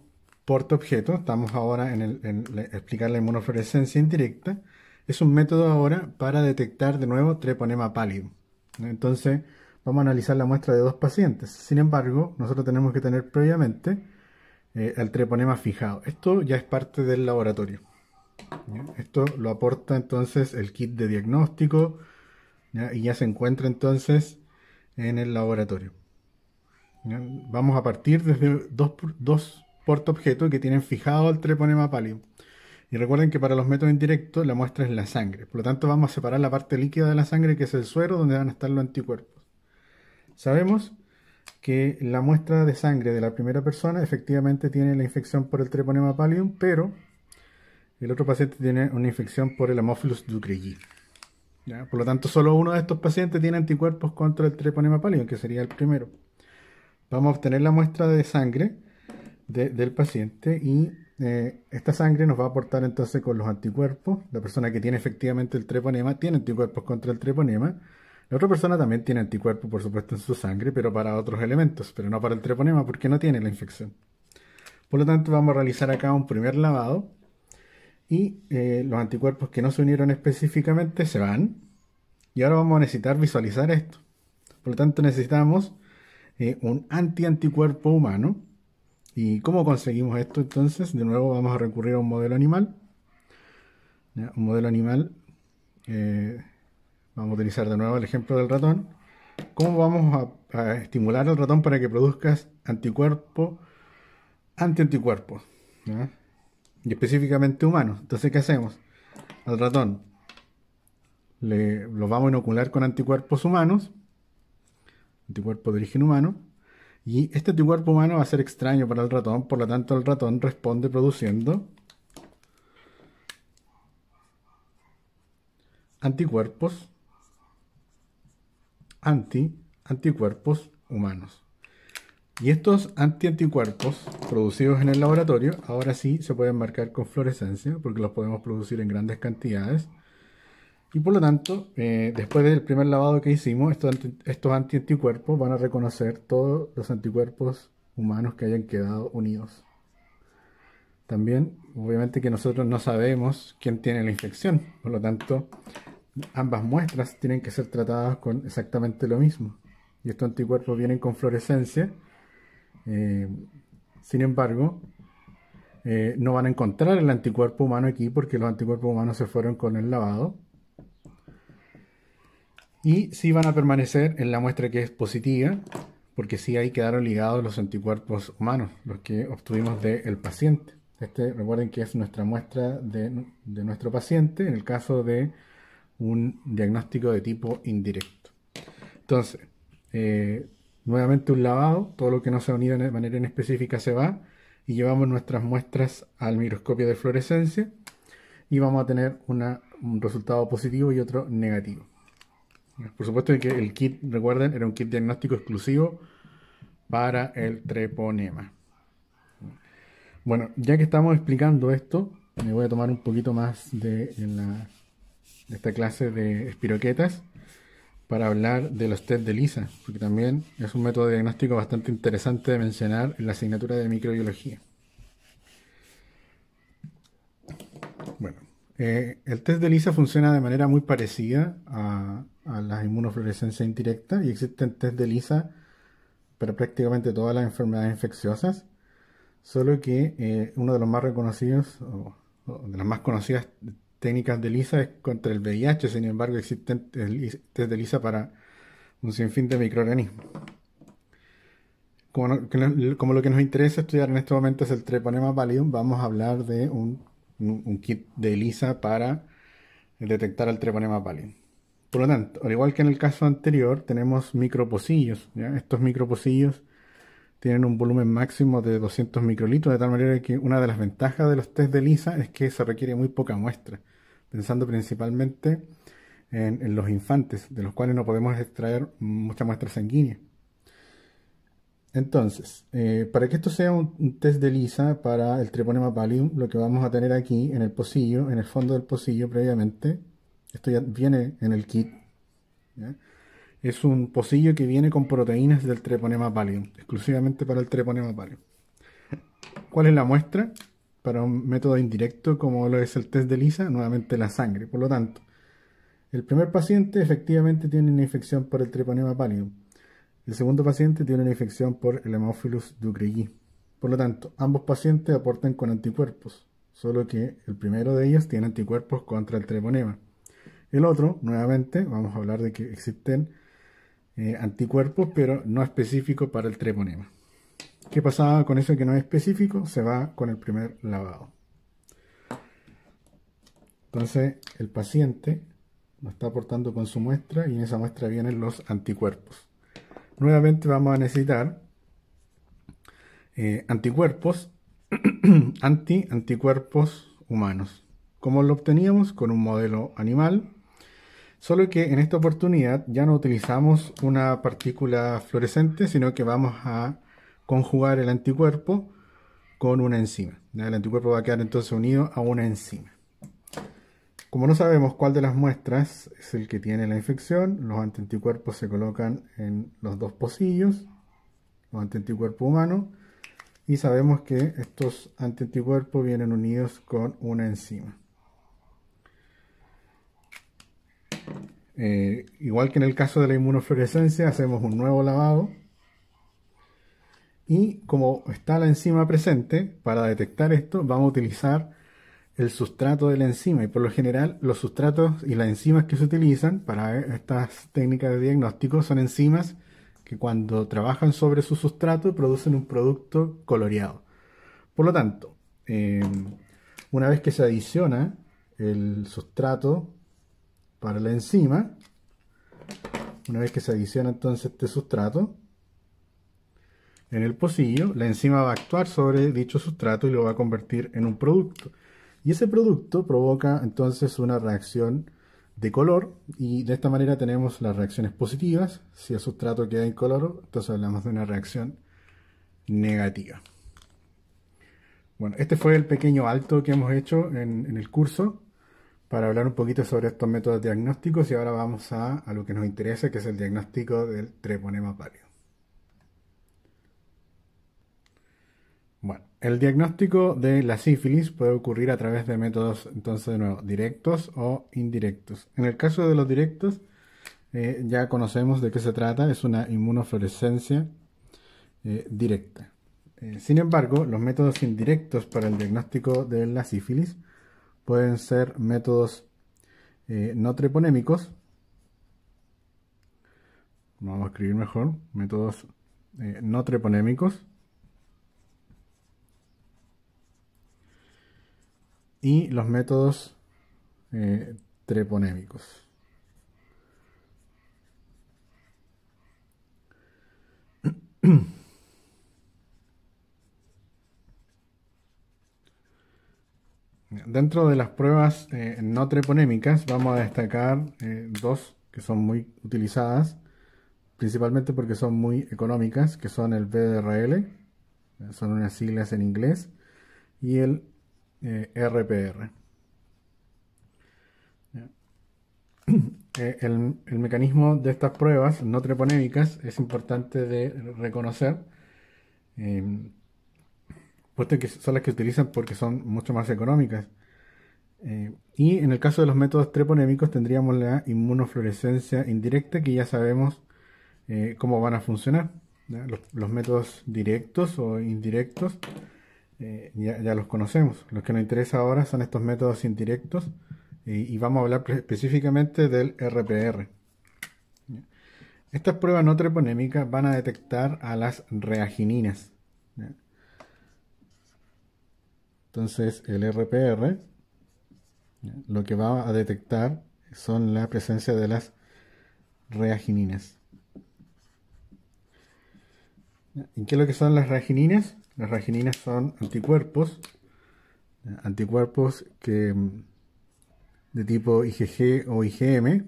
portaobjetos estamos ahora en, el, explicar la inmunofluorescencia indirecta es un método ahora para detectar de nuevo treponema pálido entonces vamos a analizar la muestra de dos pacientes sin embargo nosotros tenemos que tener previamente eh, el treponema fijado esto ya es parte del laboratorio esto lo aporta entonces el kit de diagnóstico y ya se encuentra entonces en el laboratorio. Vamos a partir desde dos, dos portaobjetos que tienen fijado el treponema palium. Y recuerden que para los métodos indirectos la muestra es la sangre. Por lo tanto, vamos a separar la parte líquida de la sangre, que es el suero, donde van a estar los anticuerpos. Sabemos que la muestra de sangre de la primera persona efectivamente tiene la infección por el treponema palium, pero el otro paciente tiene una infección por el Haemophilus ducreyi. Por lo tanto, solo uno de estos pacientes tiene anticuerpos contra el treponema pálido, que sería el primero. Vamos a obtener la muestra de sangre del paciente y eh, esta sangre nos va a aportar entonces con los anticuerpos. La persona que tiene efectivamente el treponema tiene anticuerpos contra el treponema. La otra persona también tiene anticuerpos, por supuesto, en su sangre, pero para otros elementos, pero no para el treponema porque no tiene la infección. Por lo tanto, vamos a realizar acá un primer lavado y eh, los anticuerpos que no se unieron específicamente se van. Y ahora vamos a necesitar visualizar esto. Por lo tanto necesitamos eh, un anti-anticuerpo humano. ¿Y cómo conseguimos esto entonces? De nuevo vamos a recurrir a un modelo animal. Un modelo animal. Eh, vamos a utilizar de nuevo el ejemplo del ratón. ¿Cómo vamos a, estimular al ratón para que produzcas anticuerpo anti-anticuerpo? ¿Ya? y específicamente humanos. Entonces, ¿qué hacemos? Al ratón le, lo vamos a inocular con anticuerpos humanos, anticuerpos de origen humano, y este anticuerpo humano va a ser extraño para el ratón, por lo tanto el ratón responde produciendo anticuerpos anti anticuerpos humanos. Y estos anti-anticuerpos producidos en el laboratorio ahora sí se pueden marcar con fluorescencia porque los podemos producir en grandes cantidades. Y por lo tanto, eh, después del primer lavado que hicimos, estos, estos antianticuerpos van a reconocer todos los anticuerpos humanos que hayan quedado unidos. También, obviamente que nosotros no sabemos quién tiene la infección, por lo tanto, ambas muestras tienen que ser tratadas con exactamente lo mismo. Y estos anticuerpos vienen con fluorescencia eh, sin embargo, eh, no van a encontrar el anticuerpo humano aquí porque los anticuerpos humanos se fueron con el lavado. Y sí van a permanecer en la muestra que es positiva, porque sí ahí quedaron ligados los anticuerpos humanos, los que obtuvimos del paciente. Este, recuerden que es nuestra muestra de, nuestro paciente en el caso de un diagnóstico de tipo indirecto. Entonces, eh, nuevamente un lavado, todo lo que no se ha unido de manera específica se va y llevamos nuestras muestras al microscopio de fluorescencia y vamos a tener un resultado positivo y otro negativo. Por supuesto que el kit, recuerden, era un kit diagnóstico exclusivo para el treponema. Bueno, ya que estamos explicando esto, me voy a tomar un poquito más de, de esta clase de espiroquetas para hablar de los test de Lisa, porque también es un método diagnóstico bastante interesante de mencionar en la asignatura de microbiología. Bueno, eh, el test de Lisa funciona de manera muy parecida a, la inmunofluorescencia indirecta y existen test de Lisa para prácticamente todas las enfermedades infecciosas, solo que eh, uno de los más reconocidos o de las más conocidas técnicas de es contra el VIH, sin embargo existen test de lisa para un sinfín de microorganismos. Como, lo que nos interesa estudiar en este momento es el treponema pallidum, vamos a hablar de un, kit de lisa para detectar el treponema pallidum. Por lo tanto, al igual que en el caso anterior, tenemos microposillos. Estos microposillos tienen un volumen máximo de 200 microlitros, de tal manera que una de las ventajas de los test de lisa es que se requiere muy poca muestra, pensando principalmente en, los infantes, de los cuales no podemos extraer mucha muestra sanguínea. Entonces, eh, para que esto sea un, test de lisa para el triponema pallidum, lo que vamos a tener aquí en el pocillo, en el fondo del pocillo previamente, esto ya viene en el kit, es un pocillo que viene con proteínas del treponema pálido, exclusivamente para el treponema pálido. ¿Cuál es la muestra? Para un método indirecto como lo es el test de Lisa, nuevamente la sangre. Por lo tanto, el primer paciente efectivamente tiene una infección por el treponema pálido. El segundo paciente tiene una infección por el hemófilus ducreyi. Por lo tanto, ambos pacientes aportan con anticuerpos, solo que el primero de ellos tiene anticuerpos contra el treponema. El otro, nuevamente, vamos a hablar de que existen eh, anticuerpos, pero no específico para el treponema. ¿Qué pasaba con eso que no es específico? Se va con el primer lavado. Entonces, el paciente nos está aportando con su muestra y en esa muestra vienen los anticuerpos. Nuevamente vamos a necesitar eh, anticuerpos anti-anticuerpos humanos. ¿Cómo lo obteníamos? Con un modelo animal Solo que en esta oportunidad ya no utilizamos una partícula fluorescente, sino que vamos a conjugar el anticuerpo con una enzima. El anticuerpo va a quedar entonces unido a una enzima. Como no sabemos cuál de las muestras es el que tiene la infección, los anticuerpos se colocan en los dos pocillos, los anticuerpos humanos, y sabemos que estos anticuerpos vienen unidos con una enzima. Eh, igual que en el caso de la inmunofluorescencia, hacemos un nuevo lavado. Y como está la enzima presente, para detectar esto vamos a utilizar el sustrato de la enzima. Y por lo general los sustratos y las enzimas que se utilizan para estas técnicas de diagnóstico son enzimas que cuando trabajan sobre su sustrato producen un producto coloreado. Por lo tanto, eh, una vez que se adiciona el sustrato para la enzima. Una vez que se adiciona entonces este sustrato en el pocillo, la enzima va a actuar sobre dicho sustrato y lo va a convertir en un producto. Y ese producto provoca entonces una reacción de color y de esta manera tenemos las reacciones positivas. Si el sustrato queda incoloro, entonces hablamos de una reacción negativa. Bueno, este fue el pequeño alto que hemos hecho en, en el curso para hablar un poquito sobre estos métodos diagnósticos y ahora vamos a, lo que nos interesa, que es el diagnóstico del treponema pálido. Bueno, el diagnóstico de la sífilis puede ocurrir a través de métodos, entonces de nuevo, directos o indirectos. En el caso de los directos, eh, ya conocemos de qué se trata, es una inmunofluorescencia eh, directa. Eh, sin embargo, los métodos indirectos para el diagnóstico de la sífilis pueden ser métodos eh, no treponémicos. Vamos a escribir mejor, métodos eh, no treponémicos. Y los métodos eh, treponémicos. Dentro de las pruebas eh, no treponémicas vamos a destacar eh, dos que son muy utilizadas, principalmente porque son muy económicas, que son el BDRL, eh, son unas siglas en inglés, y el RPR. El, el, mecanismo de estas pruebas no treponémicas es importante de reconocer puesto que son las que utilizan porque son mucho más económicas. Eh, y en el caso de los métodos treponémicos tendríamos la inmunofluorescencia indirecta que ya sabemos eh, cómo van a funcionar. Los, métodos directos o indirectos eh, ya, ya, los conocemos. Los que nos interesa ahora son estos métodos indirectos y vamos a hablar específicamente del RPR. Estas pruebas no treponémicas van a detectar a las reagininas. Entonces el RPR lo que va a detectar son la presencia de las reagininas. ¿Y qué es lo que son las reagininas? Las reagininas son anticuerpos, anticuerpos que mm, de tipo IgG o IgM,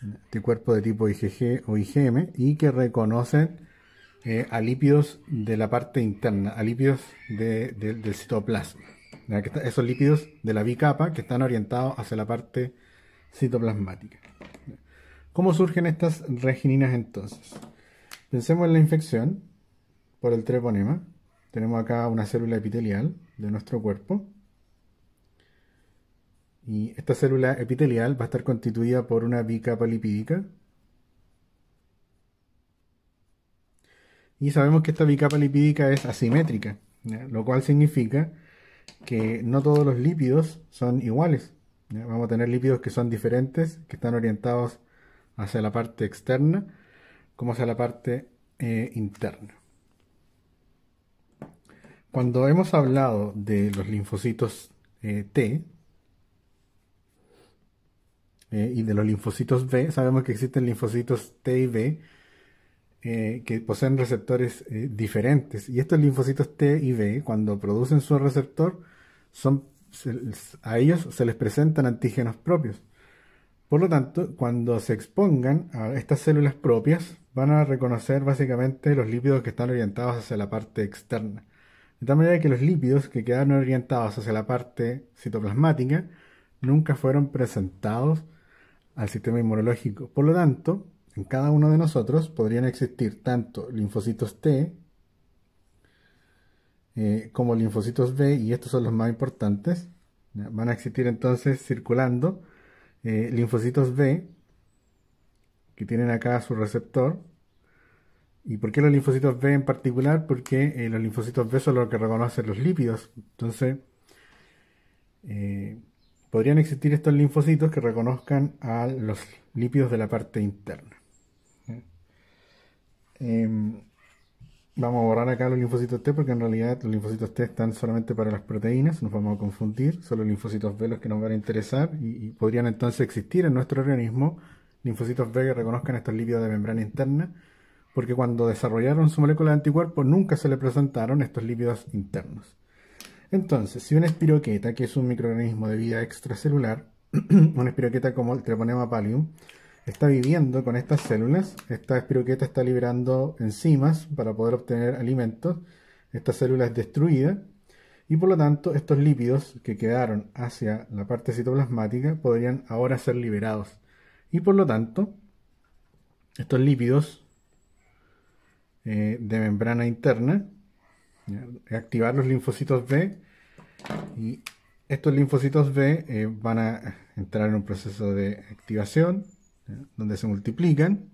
anticuerpos de tipo IgG o IgM y que reconocen eh, a lípidos de la parte interna, a lípidos del citoplasma. Esos lípidos de la bicapa que están orientados hacia la parte citoplasmática. ¿Cómo surgen estas regininas entonces? Pensemos en la infección por el treponema. Tenemos acá una célula epitelial de nuestro cuerpo. Y esta célula epitelial va a estar constituida por una bicapa lipídica Y sabemos que esta bicapa lipídica es asimétrica, lo cual significa que no todos los lípidos son iguales. Vamos a tener lípidos que son diferentes, que están orientados hacia la parte externa como hacia la parte eh, interna. Cuando hemos hablado de los linfocitos eh, T eh, y de los linfocitos B, sabemos que existen linfocitos T y B eh, que poseen receptores eh, diferentes. Y estos linfocitos T y B, cuando producen su receptor, son, a ellos se les presentan antígenos propios. Por lo tanto, cuando se expongan a estas células propias, van a reconocer básicamente los lípidos que están orientados hacia la parte externa. De tal manera que los lípidos que quedaron orientados hacia la parte citoplasmática nunca fueron presentados al sistema inmunológico. Por lo tanto, en cada uno de nosotros podrían existir tanto linfocitos T eh, como linfocitos B, y estos son los más importantes. Van a existir entonces circulando eh, linfocitos B, que tienen acá su receptor. ¿Y por qué los linfocitos B en particular? Porque eh, los linfocitos B son los que reconocen los lípidos. Entonces, podrían existir estos linfocitos que reconozcan a los lípidos de la parte interna. Em, vamos a borrar acá los linfocitos T porque en realidad los linfocitos T están solamente para las proteínas, nos vamos a confundir, son los linfocitos B los que nos van a interesar y, podrían entonces existir en nuestro organismo linfocitos B que reconozcan estos lípidos de membrana interna, porque cuando desarrollaron su molécula de anticuerpo nunca se le presentaron estos lípidos internos. Entonces, si una espiroqueta, que es un microorganismo de vida extracelular, una espiroqueta como el Treponema pallium, está viviendo con estas células. Esta espiroqueta está liberando enzimas para poder obtener alimentos. Esta célula es destruida y por lo tanto estos lípidos que quedaron hacia la parte citoplasmática podrían ahora ser liberados. Y por lo tanto, estos lípidos eh, de membrana interna, activar los linfocitos B y estos linfocitos B eh, van a entrar en un proceso de activación donde se multiplican,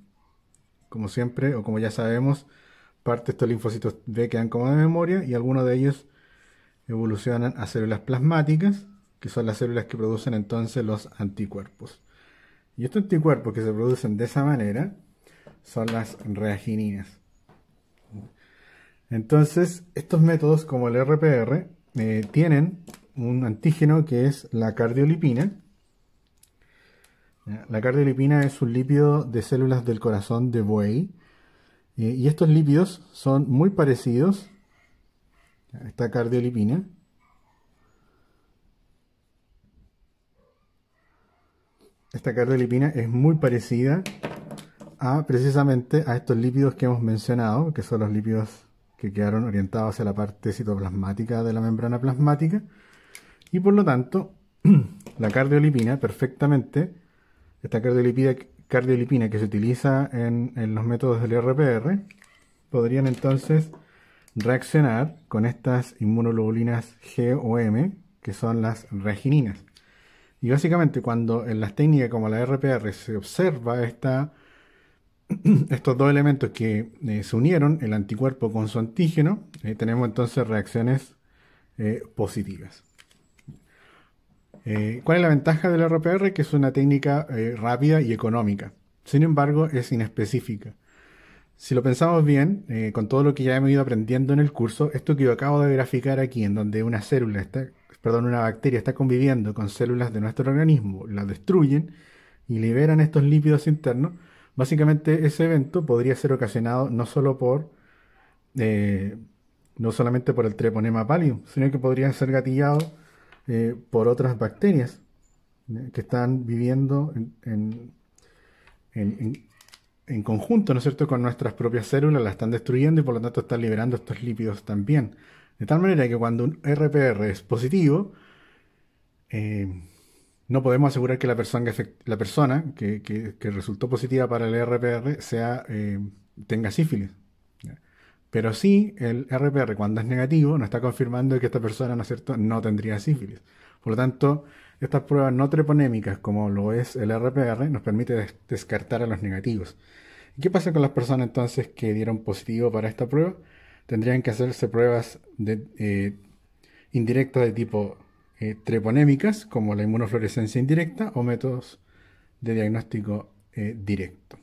como siempre o como ya sabemos, parte de estos linfocitos B quedan como de memoria y algunos de ellos evolucionan a células plasmáticas, que son las células que producen entonces los anticuerpos. Y estos anticuerpos que se producen de esa manera son las reagininas. Entonces, estos métodos como el RPR eh, tienen un antígeno que es la cardiolipina, la cardiolipina es un lípido de células del corazón de buey. y estos lípidos son muy parecidos a esta cardiolipina. Esta cardiolipina es muy parecida a precisamente a estos lípidos que hemos mencionado, que son los lípidos que quedaron orientados hacia la parte citoplasmática de la membrana plasmática. Y por lo tanto, la cardiolipina perfectamente esta cardiolipina, que se utiliza en, los métodos del RPR, podrían entonces reaccionar con estas inmunoglobulinas G o M, que son las regininas. Y básicamente cuando en las técnicas como la RPR se observa esta, estos dos elementos que eh, se unieron, el anticuerpo con su antígeno, eh, tenemos entonces reacciones eh, positivas. Eh, ¿Cuál es la ventaja del RPR? Que es una técnica eh, rápida y económica. Sin embargo, es inespecífica. Si lo pensamos bien, eh, con todo lo que ya hemos ido aprendiendo en el curso, esto que yo acabo de graficar aquí, en donde una célula está, perdón, una bacteria está conviviendo con células de nuestro organismo, la destruyen y liberan estos lípidos internos, básicamente ese evento podría ser ocasionado no solo por no solamente por el treponema palium, sino que podría ser gatillado eh, por otras bacterias eh, que están viviendo en, en, conjunto, ¿no es cierto?, con nuestras propias células, las están destruyendo y por lo tanto están liberando estos lípidos también. De tal manera que cuando un RPR es positivo, eh, no podemos asegurar que la persona, la persona que, resultó positiva para el RPR sea, tenga sífilis. Pero sí, el RPR cuando es negativo nos está confirmando que esta persona, ¿no cierto?, no tendría sífilis. Por lo tanto, estas pruebas no treponémicas, como lo es el RPR, nos permite descartar a los negativos. ¿Qué pasa con las personas entonces que dieron positivo para esta prueba? Tendrían que hacerse pruebas eh, indirectas de tipo eh, treponémicas, como la inmunofluorescencia indirecta, o métodos de diagnóstico eh, directo.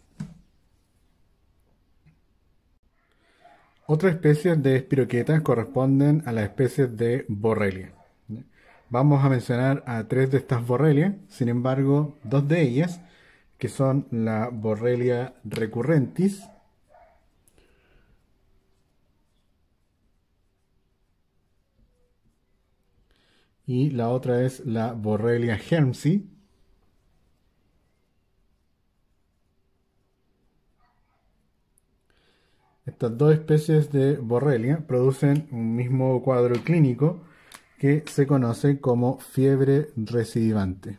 Otras especies de espiroquetas corresponden a la especie de Borrelia. Vamos a mencionar a tres de estas borrelia, sin embargo, dos de ellas, que son la Borrelia recurrentis, y la otra es la Borrelia hermsi, Estas dos especies de Borrelia producen un mismo cuadro clínico que se conoce como fiebre recidivante.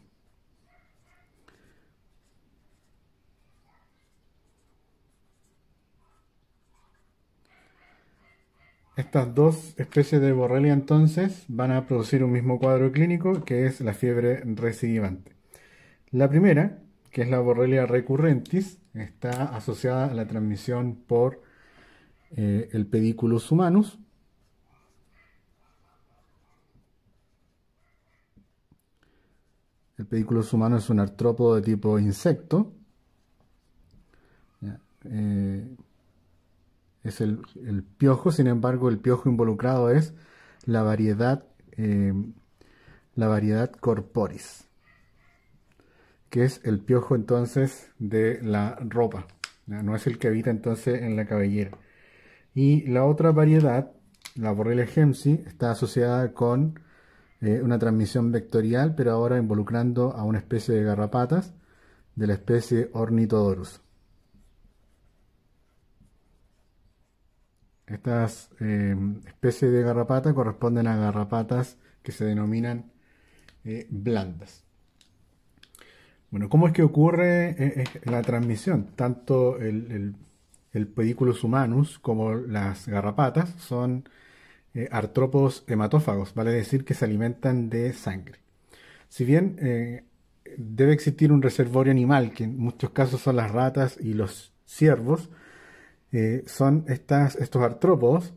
Estas dos especies de Borrelia entonces van a producir un mismo cuadro clínico que es la fiebre recidivante. La primera, que es la Borrelia recurrentis, está asociada a la transmisión por eh, el pedículo humanos El pedículo humano es un artrópodo de tipo insecto. Eh, es el, piojo, sin embargo, el piojo involucrado es la variedad, eh, la variedad corporis, que es el piojo entonces de la ropa, no es el que habita entonces en la cabellera. Y la otra variedad, la Borrelia gemsi, está asociada con eh, una transmisión vectorial, pero ahora involucrando a una especie de garrapatas de la especie Ornitodorus. Estas em, especies de garrapata corresponden a garrapatas que se denominan eh, blandas. Bueno, ¿cómo es que ocurre eh, la transmisión? Tanto el el pediculus humanus, como las garrapatas, son eh, artrópodos hematófagos, vale decir que se alimentan de sangre. Si bien eh, debe existir un reservorio animal, que en muchos casos son las ratas y los ciervos, eh, son estos artrópodos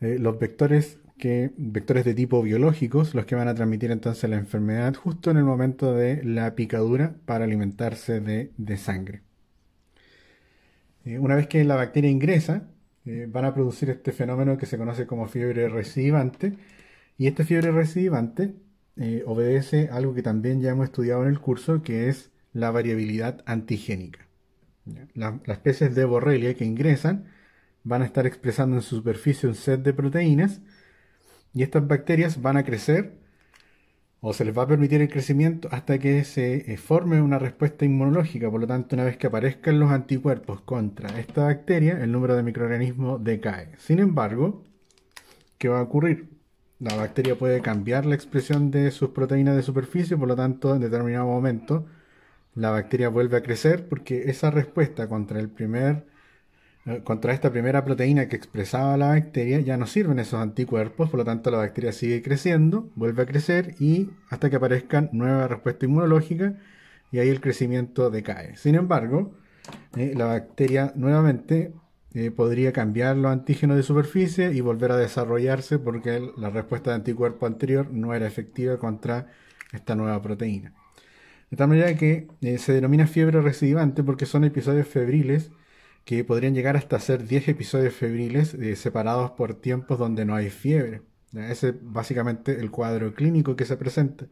los vectores, que, vectores de tipo biológicos los que van a transmitir entonces la enfermedad justo en el momento de la picadura para alimentarse de sangre. Eh, una vez que la bacteria ingresa, eh, van a producir este fenómeno que se conoce como fiebre residivante. Y esta fiebre recidivante eh, obedece a algo que también ya hemos estudiado en el curso, que es la variabilidad antigénica. las especies de Borrelia que ingresan van a estar expresando en su superficie un set de proteínas y estas bacterias van a crecer o se les va a permitir el crecimiento hasta que se eh, forme una respuesta inmunológica. Por lo tanto, una vez que aparezcan los anticuerpos contra esta bacteria, el número de microorganismos decae. Sin embargo, ¿qué va a ocurrir? La bacteria puede cambiar la expresión de sus proteínas de superficie, por lo tanto, en determinado momento, la bacteria vuelve a crecer porque esa respuesta contra el primer eh, contra esta primera proteína que expresaba la bacteria, ya no sirven esos anticuerpos, por lo tanto la bacteria sigue creciendo, vuelve a crecer y hasta que aparezcan nueva respuesta inmunológica y ahí el crecimiento decae. Sin embargo, eh, la bacteria nuevamente eh, podría cambiar los antígenos de superficie y volver a desarrollarse porque la respuesta de anticuerpo anterior no era efectiva contra esta nueva proteína. De tal manera que se denomina fiebre recidivante porque son episodios febriles que podrían llegar hasta ser 10 episodios febriles eh, separados por tiempos donde no hay fiebre. Ese es básicamente el cuadro clínico que se presenta.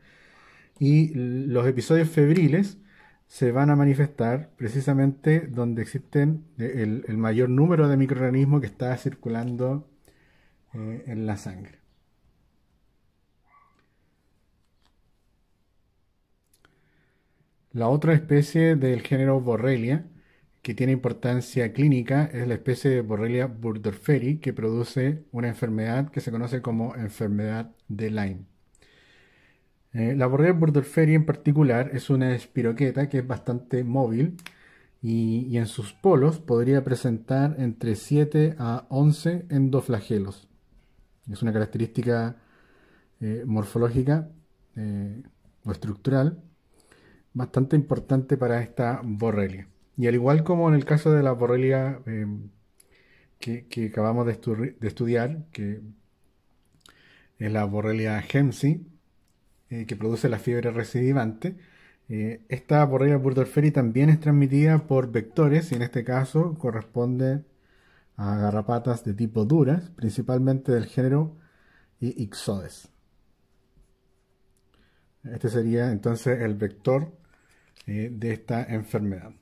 Y los episodios febriles se van a manifestar precisamente donde existen eh, el, mayor número de microorganismos que está circulando eh, en la sangre. La otra especie del género Borrelia que tiene importancia clínica es la especie de Borrelia burgdorferi que produce una enfermedad que se conoce como enfermedad de Lyme. Eh, la Borrelia burgdorferi en particular es una espiroqueta que es bastante móvil y, en sus polos podría presentar entre 7 a 11 endoflagelos. Es una característica eh, morfológica eh, o estructural bastante importante para esta borrelia. Y al igual como en el caso de la borrelia em, que, acabamos de, estudiar, que es la borrelia Hemsi, eh, que produce la fiebre recidivante, eh, esta borrelia burdorferi también es transmitida por vectores y en este caso corresponde a garrapatas de tipo duras, principalmente del género Ixodes. Este sería entonces el vector eh, de esta enfermedad.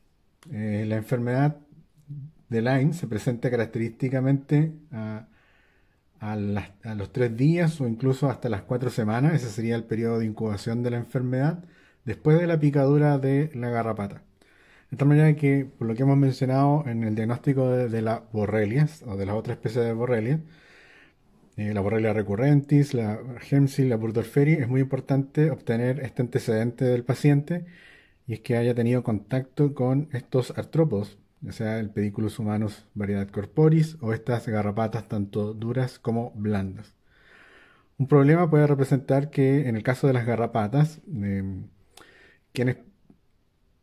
Eh, la enfermedad de Lyme se presenta característicamente a, los tres días o incluso hasta las cuatro semanas, ese sería el periodo de incubación de la enfermedad, después de la picadura de la garrapata. De tal manera que, por lo que hemos mencionado en el diagnóstico de, la borrelia o de las otras especies de borrelias, eh, la borrelia recurrentis, la Hemsil, la Burdorferi, es muy importante obtener este antecedente del paciente y es que haya tenido contacto con estos artrópodos, ya sea el pedículos humanos variedad corporis o estas garrapatas tanto duras como blandas. Un problema puede representar que en el caso de las garrapatas, em, quienes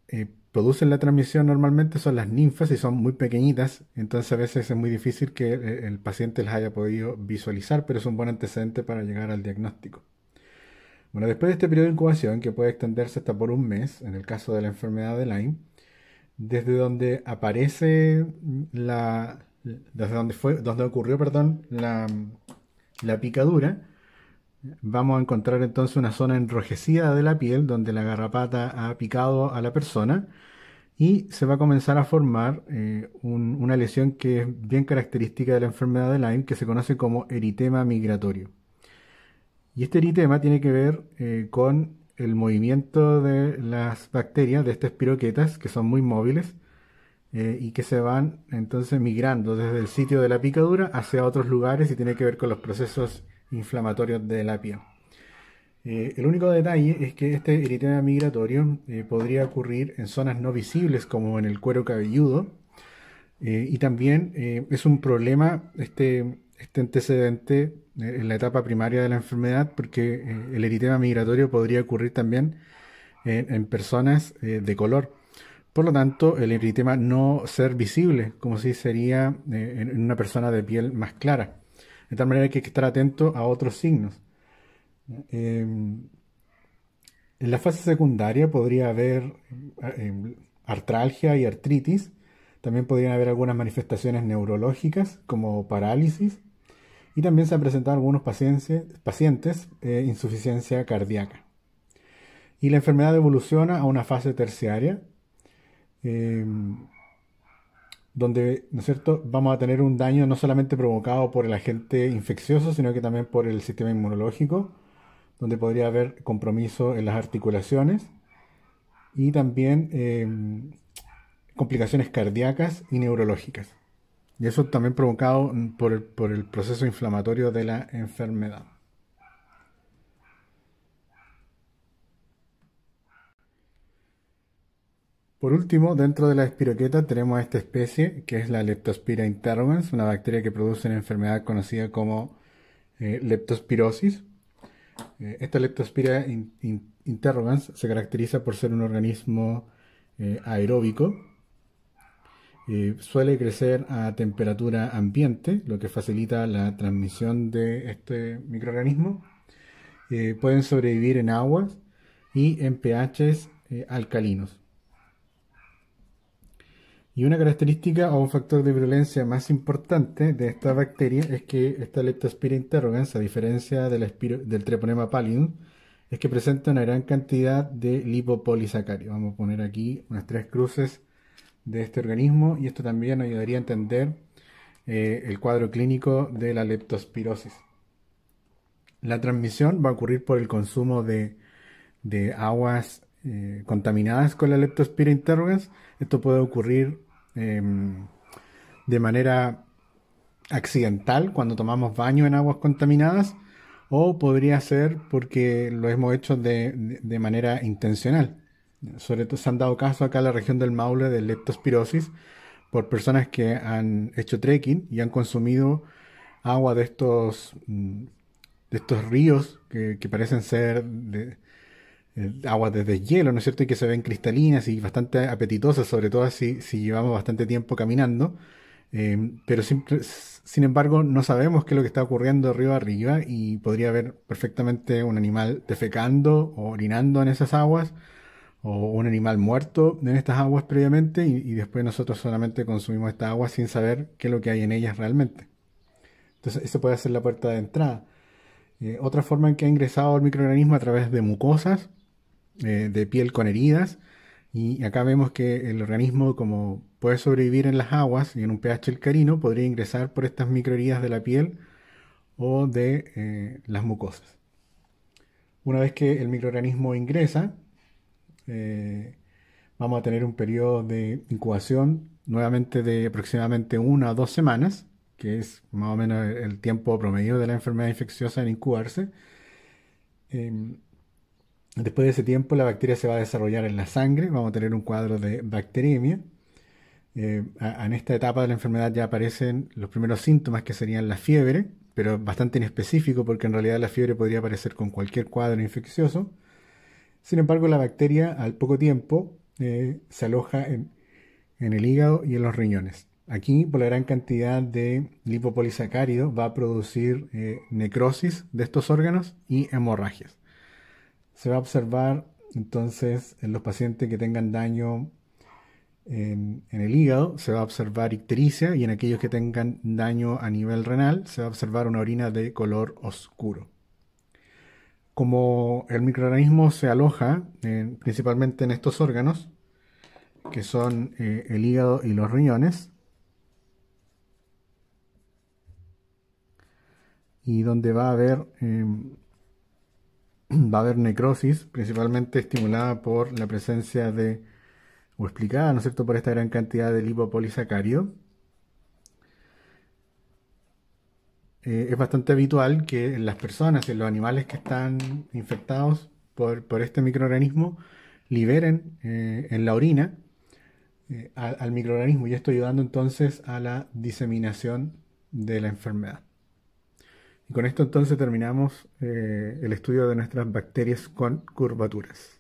eh, producen la transmisión normalmente son las ninfas y son muy pequeñitas, entonces a veces es muy difícil que eh, el paciente las haya podido visualizar, pero es un buen antecedente para llegar al diagnóstico. Bueno, después de este periodo de incubación, que puede extenderse hasta por un mes, en el caso de la enfermedad de Lyme, desde donde aparece la. desde donde ocurrió, perdón, la, picadura, vamos a encontrar entonces una zona enrojecida de la piel donde la garrapata ha picado a la persona y se va a comenzar a formar eh, una lesión que es bien característica de la enfermedad de Lyme que se conoce como eritema migratorio. Y este eritema tiene que ver eh, con el movimiento de las bacterias, de estas piroquetas, que son muy móviles eh, y que se van entonces migrando desde el sitio de la picadura hacia otros lugares y tiene que ver con los procesos inflamatorios de la piel. Eh, el único detalle es que este eritema migratorio podría ocurrir en zonas no visibles como en el cuero cabelludo y también es un problema este, este antecedente eh, en la etapa primaria de la enfermedad, porque eh, el eritema migratorio podría ocurrir también en, personas eh, de color. Por lo tanto, el eritema no ser visible, como si sería en una persona de piel más clara. De tal manera que hay que estar atento a otros signos. Em, en la fase secundaria podría haber em, artralgia y artritis. También podrían haber algunas manifestaciones neurológicas como parálisis y también se han presentado algunos pacientes, pacientes eh, insuficiencia cardíaca. Y la enfermedad evoluciona a una fase terciaria, em, donde ¿no cierto? vamos a tener un daño no solamente provocado por el agente infeccioso, sino que también por el sistema inmunológico, donde podría haber compromiso en las articulaciones y también em, complicaciones cardíacas y neurológicas. Y eso también provocado por el, proceso inflamatorio de la enfermedad. Por último, dentro de la espiroqueta tenemos esta especie que es la Leptospira interrogans, una bacteria que produce una enfermedad conocida como eh, leptospirosis. Eh, esta Leptospira interrogans se caracteriza por ser un organismo eh, aeróbico eh, suele crecer a temperatura ambiente, lo que facilita la transmisión de este microorganismo. Eh, pueden sobrevivir en aguas y en pHs eh, alcalinos. Y una característica o un factor de virulencia más importante de esta bacteria es que esta Leptospira interrogans, a diferencia del treponema pallidum, es que presenta una gran cantidad de lipopolisacario. Vamos a poner aquí unas tres cruces de este organismo y esto también ayudaría a entender eh, el cuadro clínico de la leptospirosis. La transmisión va a ocurrir por el consumo de, aguas eh, contaminadas con la Leptospira interrogans. Esto puede ocurrir em, de manera accidental cuando tomamos baño en aguas contaminadas o podría ser porque lo hemos hecho de manera intencional. Sobre todo se han dado caso acá en la región del Maule de leptospirosis por personas que han hecho trekking y han consumido agua de estos, mm, de estos ríos que, parecen ser de, eh, agua de deshielo, ¿no es cierto? Y que se ven cristalinas y bastante apetitosas, sobre todo si, si llevamos bastante tiempo caminando. Eh, pero sin, sin, embargo, no sabemos qué es lo que está ocurriendo río arriba y podría haber perfectamente un animal defecando o orinando en esas aguas o un animal muerto en estas aguas previamente y, después nosotros solamente consumimos esta agua sin saber qué es lo que hay en ellas realmente. Entonces, eso puede ser la puerta de entrada. Eh, otra forma en que ha ingresado el microorganismo a través de mucosas, eh, de piel con heridas, y acá vemos que el organismo, como puede sobrevivir en las aguas y en un pH alcalino, podría ingresar por estas microheridas de la piel o de eh, las mucosas. Una vez que el microorganismo ingresa, eh, vamos a tener un periodo de incubación nuevamente de aproximadamente una o dos semanas, que es más o menos el tiempo promedio de la enfermedad infecciosa en incubarse. Em, después de ese tiempo la bacteria se va a desarrollar en la sangre, vamos a tener un cuadro de bacteremia. Eh, en esta etapa de la enfermedad ya aparecen los primeros síntomas que serían la fiebre, pero bastante inespecífico porque en realidad la fiebre podría aparecer con cualquier cuadro infeccioso. Sin embargo, la bacteria al poco tiempo eh, se aloja en, el hígado y en los riñones. Aquí, por la gran cantidad de lipopolisacáridos, va a producir eh, necrosis de estos órganos y hemorragias. Se va a observar entonces en los pacientes que tengan daño en, en, el hígado se va a observar ictericia y en aquellos que tengan daño a nivel renal se va a observar una orina de color oscuro como el microorganismo se aloja principalmente en estos órganos, que son eh, el hígado y los riñones, y donde va a haber, em, va a haber necrosis, principalmente estimulada por la presencia de, o explicada, ¿no es cierto?, por esta gran cantidad de lipopolisacario. Eh, es bastante habitual que las personas, y los animales que están infectados por, este microorganismo, liberen eh, en la orina eh, al, microorganismo y esto ayudando entonces a la diseminación de la enfermedad. Y con esto entonces terminamos el estudio de nuestras bacterias con curvaturas.